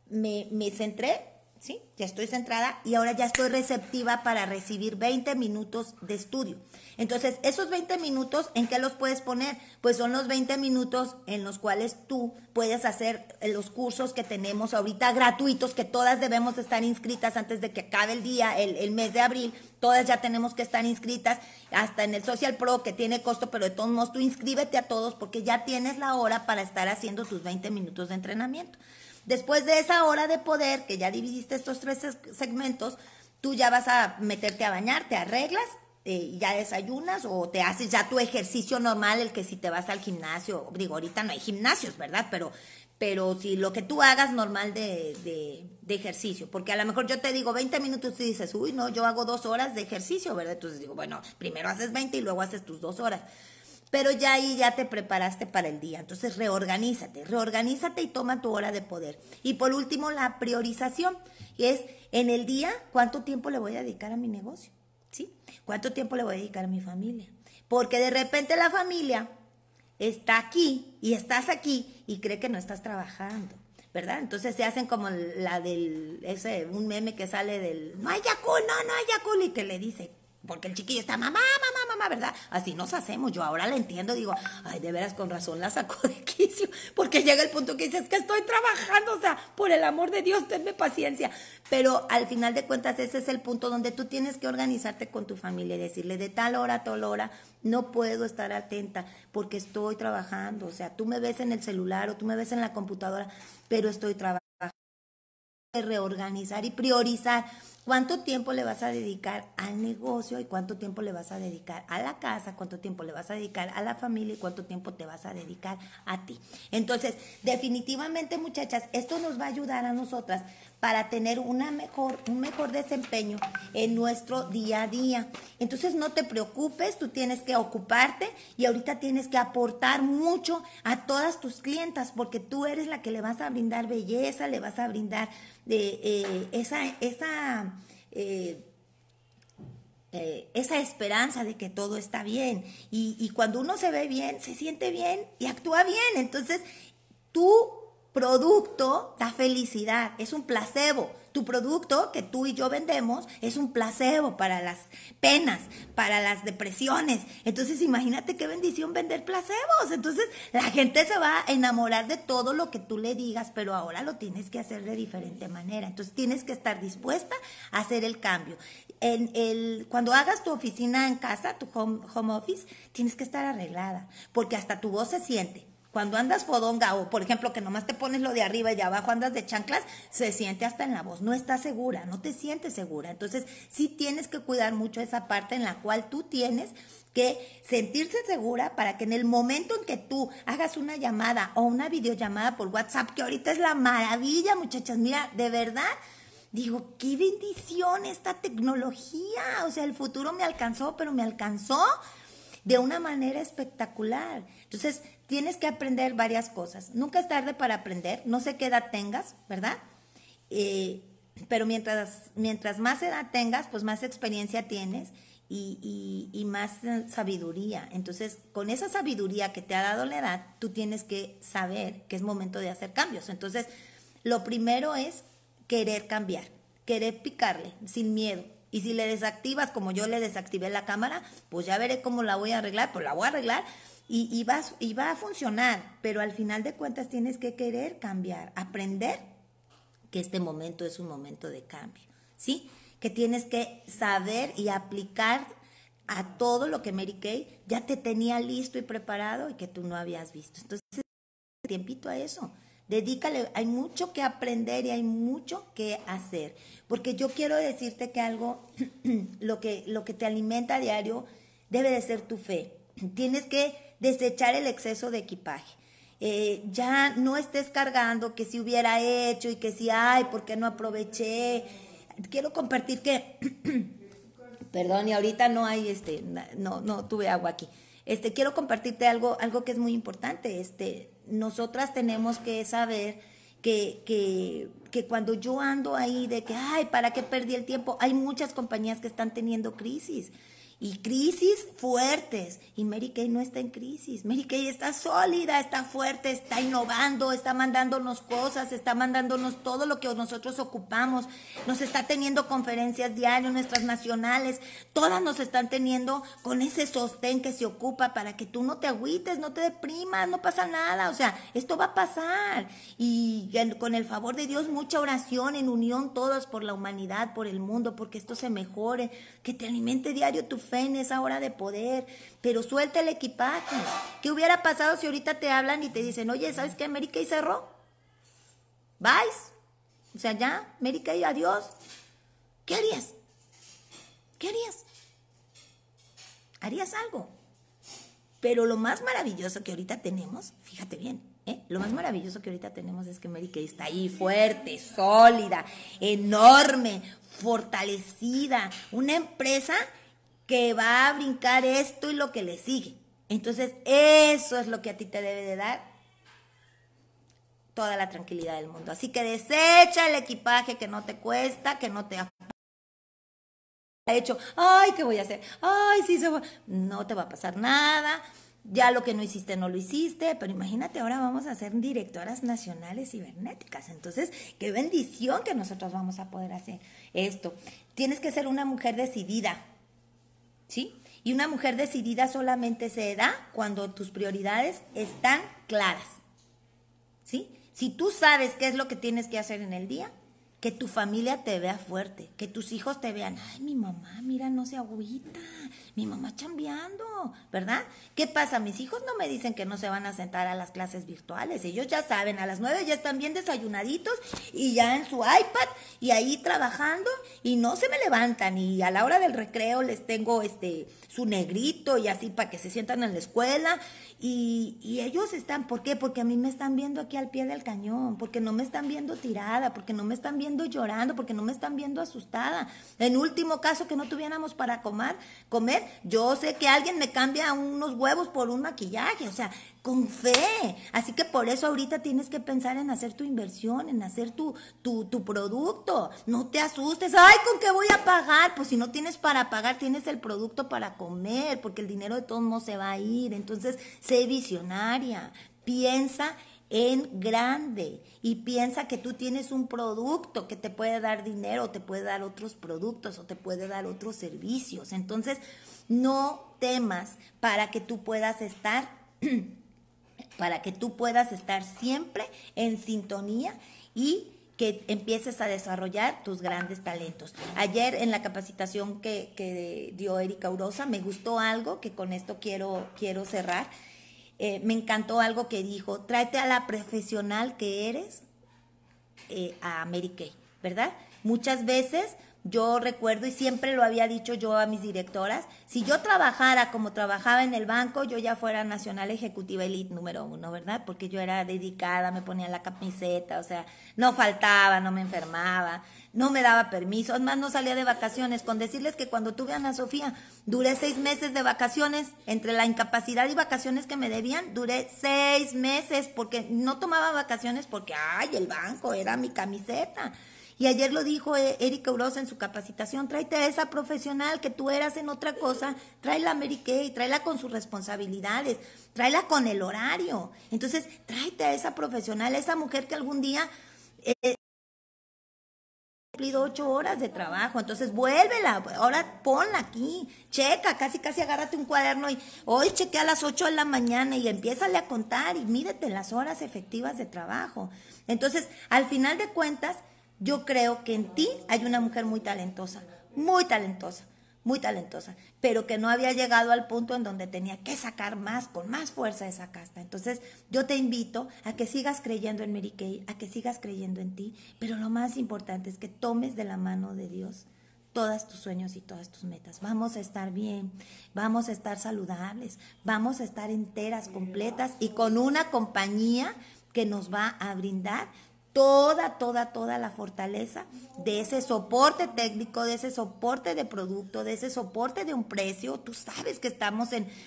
me, me centré, ¿sí? Ya estoy centrada y ahora ya estoy receptiva para recibir 20 minutos de estudio. Entonces, esos 20 minutos, ¿en qué los puedes poner? Pues son los 20 minutos en los cuales tú puedes hacer eh, los cursos que tenemos ahorita gratuitos, que todas debemos estar inscritas antes de que acabe el día, el, mes de abril. Todas ya tenemos que estar inscritas, hasta en el Social Pro, que tiene costo, pero de todos modos tú inscríbete a todos porque ya tienes la hora para estar haciendo tus 20 minutos de entrenamiento. Después de esa hora de poder, que ya dividiste estos tres segmentos, tú ya vas a meterte a bañarte, arreglas ya desayunas o te haces ya tu ejercicio normal, el que si te vas al gimnasio, digo, ahorita no hay gimnasios, ¿verdad? Pero, pero si lo que tú hagas normal de, de, de ejercicio, porque a lo mejor yo te digo 20 minutos y dices, uy, no, yo hago dos horas de ejercicio, ¿verdad? Entonces digo, bueno, primero haces 20 y luego haces tus dos horas. Pero ya ahí ya te preparaste para el día. Entonces reorganízate, reorganízate y toma tu hora de poder. Y por último, la priorización, es en el día cuánto tiempo le voy a dedicar a mi negocio. ¿Cuánto tiempo le voy a dedicar a mi familia? Porque de repente la familia está aquí y estás aquí y cree que no estás trabajando. ¿verdad? Entonces se hacen como la del, ese, un meme que sale del, no hay no, no hay y que le dice, porque el chiquillo está, mamá, mamá, mamá, ¿verdad? Así nos hacemos. Yo ahora la entiendo, digo, ay, de veras, con razón la sacó de quicio. Porque llega el punto que dices, es que estoy trabajando, o sea, por el amor de Dios, tenme paciencia. Pero al final de cuentas, ese es el punto donde tú tienes que organizarte con tu familia y decirle, de tal hora a tal hora, no puedo estar atenta porque estoy trabajando. O sea, tú me ves en el celular o tú me ves en la computadora, pero estoy trabajando reorganizar y priorizar ¿Cuánto tiempo le vas a dedicar al negocio y cuánto tiempo le vas a dedicar a la casa? ¿Cuánto tiempo le vas a dedicar a la familia y cuánto tiempo te vas a dedicar a ti? Entonces, definitivamente muchachas, esto nos va a ayudar a nosotras para tener mejor, un mejor desempeño en nuestro día a día. Entonces no te preocupes, tú tienes que ocuparte y ahorita tienes que aportar mucho a todas tus clientas porque tú eres la que le vas a brindar belleza, le vas a brindar de, eh, esa, esa eh, eh, esa esperanza de que todo está bien. Y, y cuando uno se ve bien, se siente bien y actúa bien. Entonces, tu producto da felicidad, es un placebo tu producto que tú y yo vendemos es un placebo para las penas, para las depresiones. Entonces imagínate qué bendición vender placebos. Entonces la gente se va a enamorar de todo lo que tú le digas, pero ahora lo tienes que hacer de diferente manera. Entonces tienes que estar dispuesta a hacer el cambio. En el, cuando hagas tu oficina en casa, tu home, home office, tienes que estar arreglada, porque hasta tu voz se siente. Cuando andas fodonga o, por ejemplo, que nomás te pones lo de arriba y de abajo andas de chanclas, se siente hasta en la voz. No estás segura, no te sientes segura. Entonces, sí tienes que cuidar mucho esa parte en la cual tú tienes que sentirse segura para que en el momento en que tú hagas una llamada o una videollamada por WhatsApp, que ahorita es la maravilla, muchachas, mira, de verdad. Digo, qué bendición esta tecnología. O sea, el futuro me alcanzó, pero me alcanzó de una manera espectacular. Entonces, tienes que aprender varias cosas. Nunca es tarde para aprender, no sé qué edad tengas, ¿verdad? Eh, pero mientras, mientras más edad tengas, pues más experiencia tienes y, y, más eh, sabiduría. Entonces, con esa sabiduría que te ha dado la edad, tú tienes que saber que es momento de hacer cambios. Entonces, lo primero es querer cambiar, querer picarle sin miedo. Y si le desactivas, como yo le desactivé la cámara, pues ya veré cómo la voy a arreglar, pues la voy a arreglar, y, y, va a funcionar, pero al final de cuentas tienes que querer cambiar, aprender que este momento es un momento de cambio, ¿sí? Que tienes que saber y aplicar a todo lo que Mary Kay ya te tenía listo y preparado y que tú no habías visto. Entonces, tiempito a eso. Dedícale, hay mucho que aprender y hay mucho que hacer. Porque yo quiero decirte que algo, *clears throat* lo que, lo que te alimenta a diario, debe de ser tu fe. Tienes que desechar el exceso de equipaje. Eh, ya no estés cargando que si hubiera hecho y que si, ay, ¿por qué no aproveché. Quiero compartir que, *clears throat* perdón, y ahorita no hay, este, no, no tuve agua aquí. Este, quiero compartirte algo, algo que es muy importante. Este, nosotras tenemos que saber que, que, que cuando yo ando ahí de que, ay, ¿para qué perdí el tiempo? Hay muchas compañías que están teniendo crisis y crisis fuertes. Y Mary Kay no está en crisis. Mary Kay está sólida, está fuerte, está innovando, está mandándonos cosas, está mandándonos todo lo que nosotros ocupamos. Nos está teniendo conferencias diarias, nuestras nacionales. Todas nos están teniendo con ese sostén que se ocupa para que tú no te agüites, no te deprimas, no pasa nada. O sea, esto va a pasar. Y con el favor de Dios, mucha oración en unión todas por la humanidad, por el mundo, porque esto se mejore. Que te alimente diario tu en esa hora de poder, pero suelta el equipaje. ¿Qué hubiera pasado si ahorita te hablan y te dicen, oye, ¿sabes qué? América y cerró. ¿Vais? O sea, ya, América y adiós. ¿Qué harías? ¿Qué harías? Harías algo. Pero lo más maravilloso que ahorita tenemos, fíjate bien, ¿eh? lo más maravilloso que ahorita tenemos es que Mary está ahí fuerte, sólida, enorme, fortalecida. Una empresa que va a brincar esto y lo que le sigue. Entonces, eso es lo que a ti te debe de dar toda la tranquilidad del mundo. Así que desecha el equipaje que no te cuesta, que no te ha hecho, ay, ¿qué voy a hacer? Ay, sí, se va. no te va a pasar nada. Ya lo que no hiciste, no lo hiciste, pero imagínate, ahora vamos a ser directoras nacionales cibernéticas. Entonces, qué bendición que nosotros vamos a poder hacer esto. Tienes que ser una mujer decidida, ¿sí? Y una mujer decidida solamente se da cuando tus prioridades están claras, ¿sí? Si tú sabes qué es lo que tienes que hacer en el día, que tu familia te vea fuerte, que tus hijos te vean, ay, mi mamá, mira, no se agüita, mi mamá chambeando, ¿verdad? ¿Qué pasa? Mis hijos no me dicen que no se van a sentar a las clases virtuales, ellos ya saben, a las nueve ya están bien desayunaditos y ya en su iPad y ahí trabajando y no se me levantan y a la hora del recreo les tengo este su negrito y así para que se sientan en la escuela y, ellos están, ¿por qué? Porque a mí me están viendo aquí al pie del cañón, porque no me están viendo tirada, porque no me están viendo llorando, porque no me están viendo asustada. En último caso que no tuviéramos para comer, comer yo sé que alguien me cambia unos huevos por un maquillaje, o sea, con fe. Así que por eso ahorita tienes que pensar en hacer tu inversión, en hacer tu, tu, tu producto. No te asustes, ay, ¿con qué voy a pagar? Pues si no tienes para pagar, tienes el producto para comer, porque el dinero de todos no se va a ir. Entonces, sé visionaria, piensa en grande y piensa que tú tienes un producto que te puede dar dinero, te puede dar otros productos o te puede dar otros servicios. Entonces, no temas para que tú puedas estar *clears throat* para que tú puedas estar siempre en sintonía y que empieces a desarrollar tus grandes talentos. Ayer en la capacitación que, dio Erika Urosa me gustó algo que con esto quiero, quiero cerrar eh, me encantó algo que dijo, tráete a la profesional que eres eh, a Mary Kay, ¿verdad? Muchas veces yo recuerdo y siempre lo había dicho yo a mis directoras, si yo trabajara como trabajaba en el banco, yo ya fuera nacional ejecutiva elite número uno, ¿verdad? Porque yo era dedicada, me ponía la camiseta, o sea, no faltaba, no me enfermaba, no me daba permiso, además no salía de vacaciones. Con decirles que cuando tuve a Ana Sofía, duré seis meses de vacaciones, entre la incapacidad y vacaciones que me debían, duré seis meses porque no tomaba vacaciones porque, ay, el banco era mi camiseta. Y ayer lo dijo eh, Erika Urosa en su capacitación, tráete a esa profesional que tú eras en otra cosa, tráela a Mary Kay, tráela con sus responsabilidades, tráela con el horario. Entonces, tráete a esa profesional, a esa mujer que algún día... Eh, ha cumplido ocho horas de trabajo, entonces vuélvela, ahora ponla aquí, checa, casi casi agárrate un cuaderno y hoy chequea a las ocho de la mañana y empiézale a contar y mídete las horas efectivas de trabajo. Entonces, al final de cuentas, yo creo que en ti hay una mujer muy talentosa, muy talentosa, muy talentosa, pero que no había llegado al punto en donde tenía que sacar más, con más fuerza esa casta. Entonces yo te invito a que sigas creyendo en Mary Kay, a que sigas creyendo en ti, pero lo más importante es que tomes de la mano de Dios todos tus sueños y todas tus metas. Vamos a estar bien, vamos a estar saludables, vamos a estar enteras, completas y con una compañía que nos va a brindar toda, toda, toda la fortaleza de ese soporte técnico, de ese soporte de producto, de ese soporte de un precio. Tú sabes que estamos en, eh,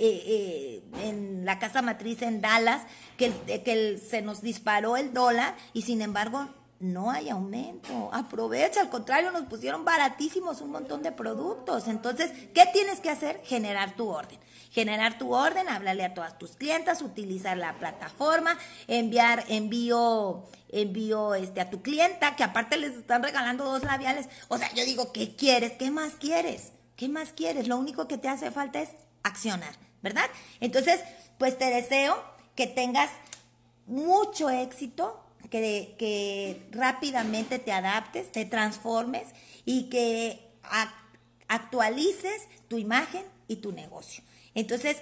eh, eh, en la casa matriz en Dallas, que, que se nos disparó el dólar y sin embargo no hay aumento. Aprovecha, al contrario, nos pusieron baratísimos un montón de productos. Entonces, ¿qué tienes que hacer? Generar tu orden. Generar tu orden, hablarle a todas tus clientas, utilizar la plataforma, enviar envío envío este a tu clienta, que aparte les están regalando dos labiales. O sea, yo digo, ¿qué quieres? ¿Qué más quieres? ¿Qué más quieres? Lo único que te hace falta es accionar, ¿verdad? Entonces, pues te deseo que tengas mucho éxito que, rápidamente te adaptes, te transformes y que actualices tu imagen y tu negocio. Entonces,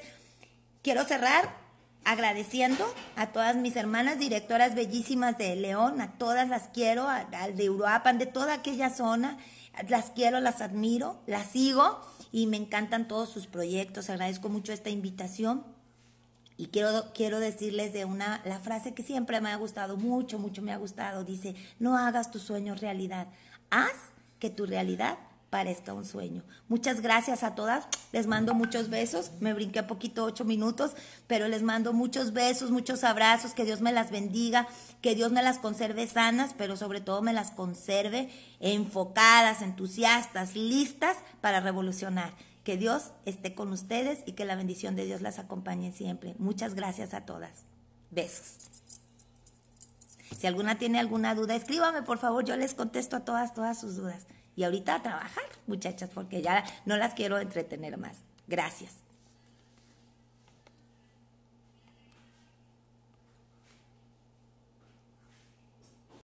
quiero cerrar agradeciendo a todas mis hermanas directoras bellísimas de León, a todas las quiero, al de Uruapan, de toda aquella zona, las quiero, las admiro, las sigo y me encantan todos sus proyectos. Agradezco mucho esta invitación y quiero, quiero decirles de una, la frase que siempre me ha gustado, mucho, mucho me ha gustado, dice, no hagas tus sueños realidad, haz que tu realidad parezca un sueño. Muchas gracias a todas, les mando muchos besos, me brinqué poquito ocho minutos, pero les mando muchos besos, muchos abrazos, que Dios me las bendiga, que Dios me las conserve sanas, pero sobre todo me las conserve enfocadas, entusiastas, listas para revolucionar. Que Dios esté con ustedes y que la bendición de Dios las acompañe siempre. Muchas gracias a todas. Besos. Si alguna tiene alguna duda, escríbame por favor, yo les contesto a todas, todas sus dudas. Y ahorita a trabajar, muchachas, porque ya no las quiero entretener más. Gracias.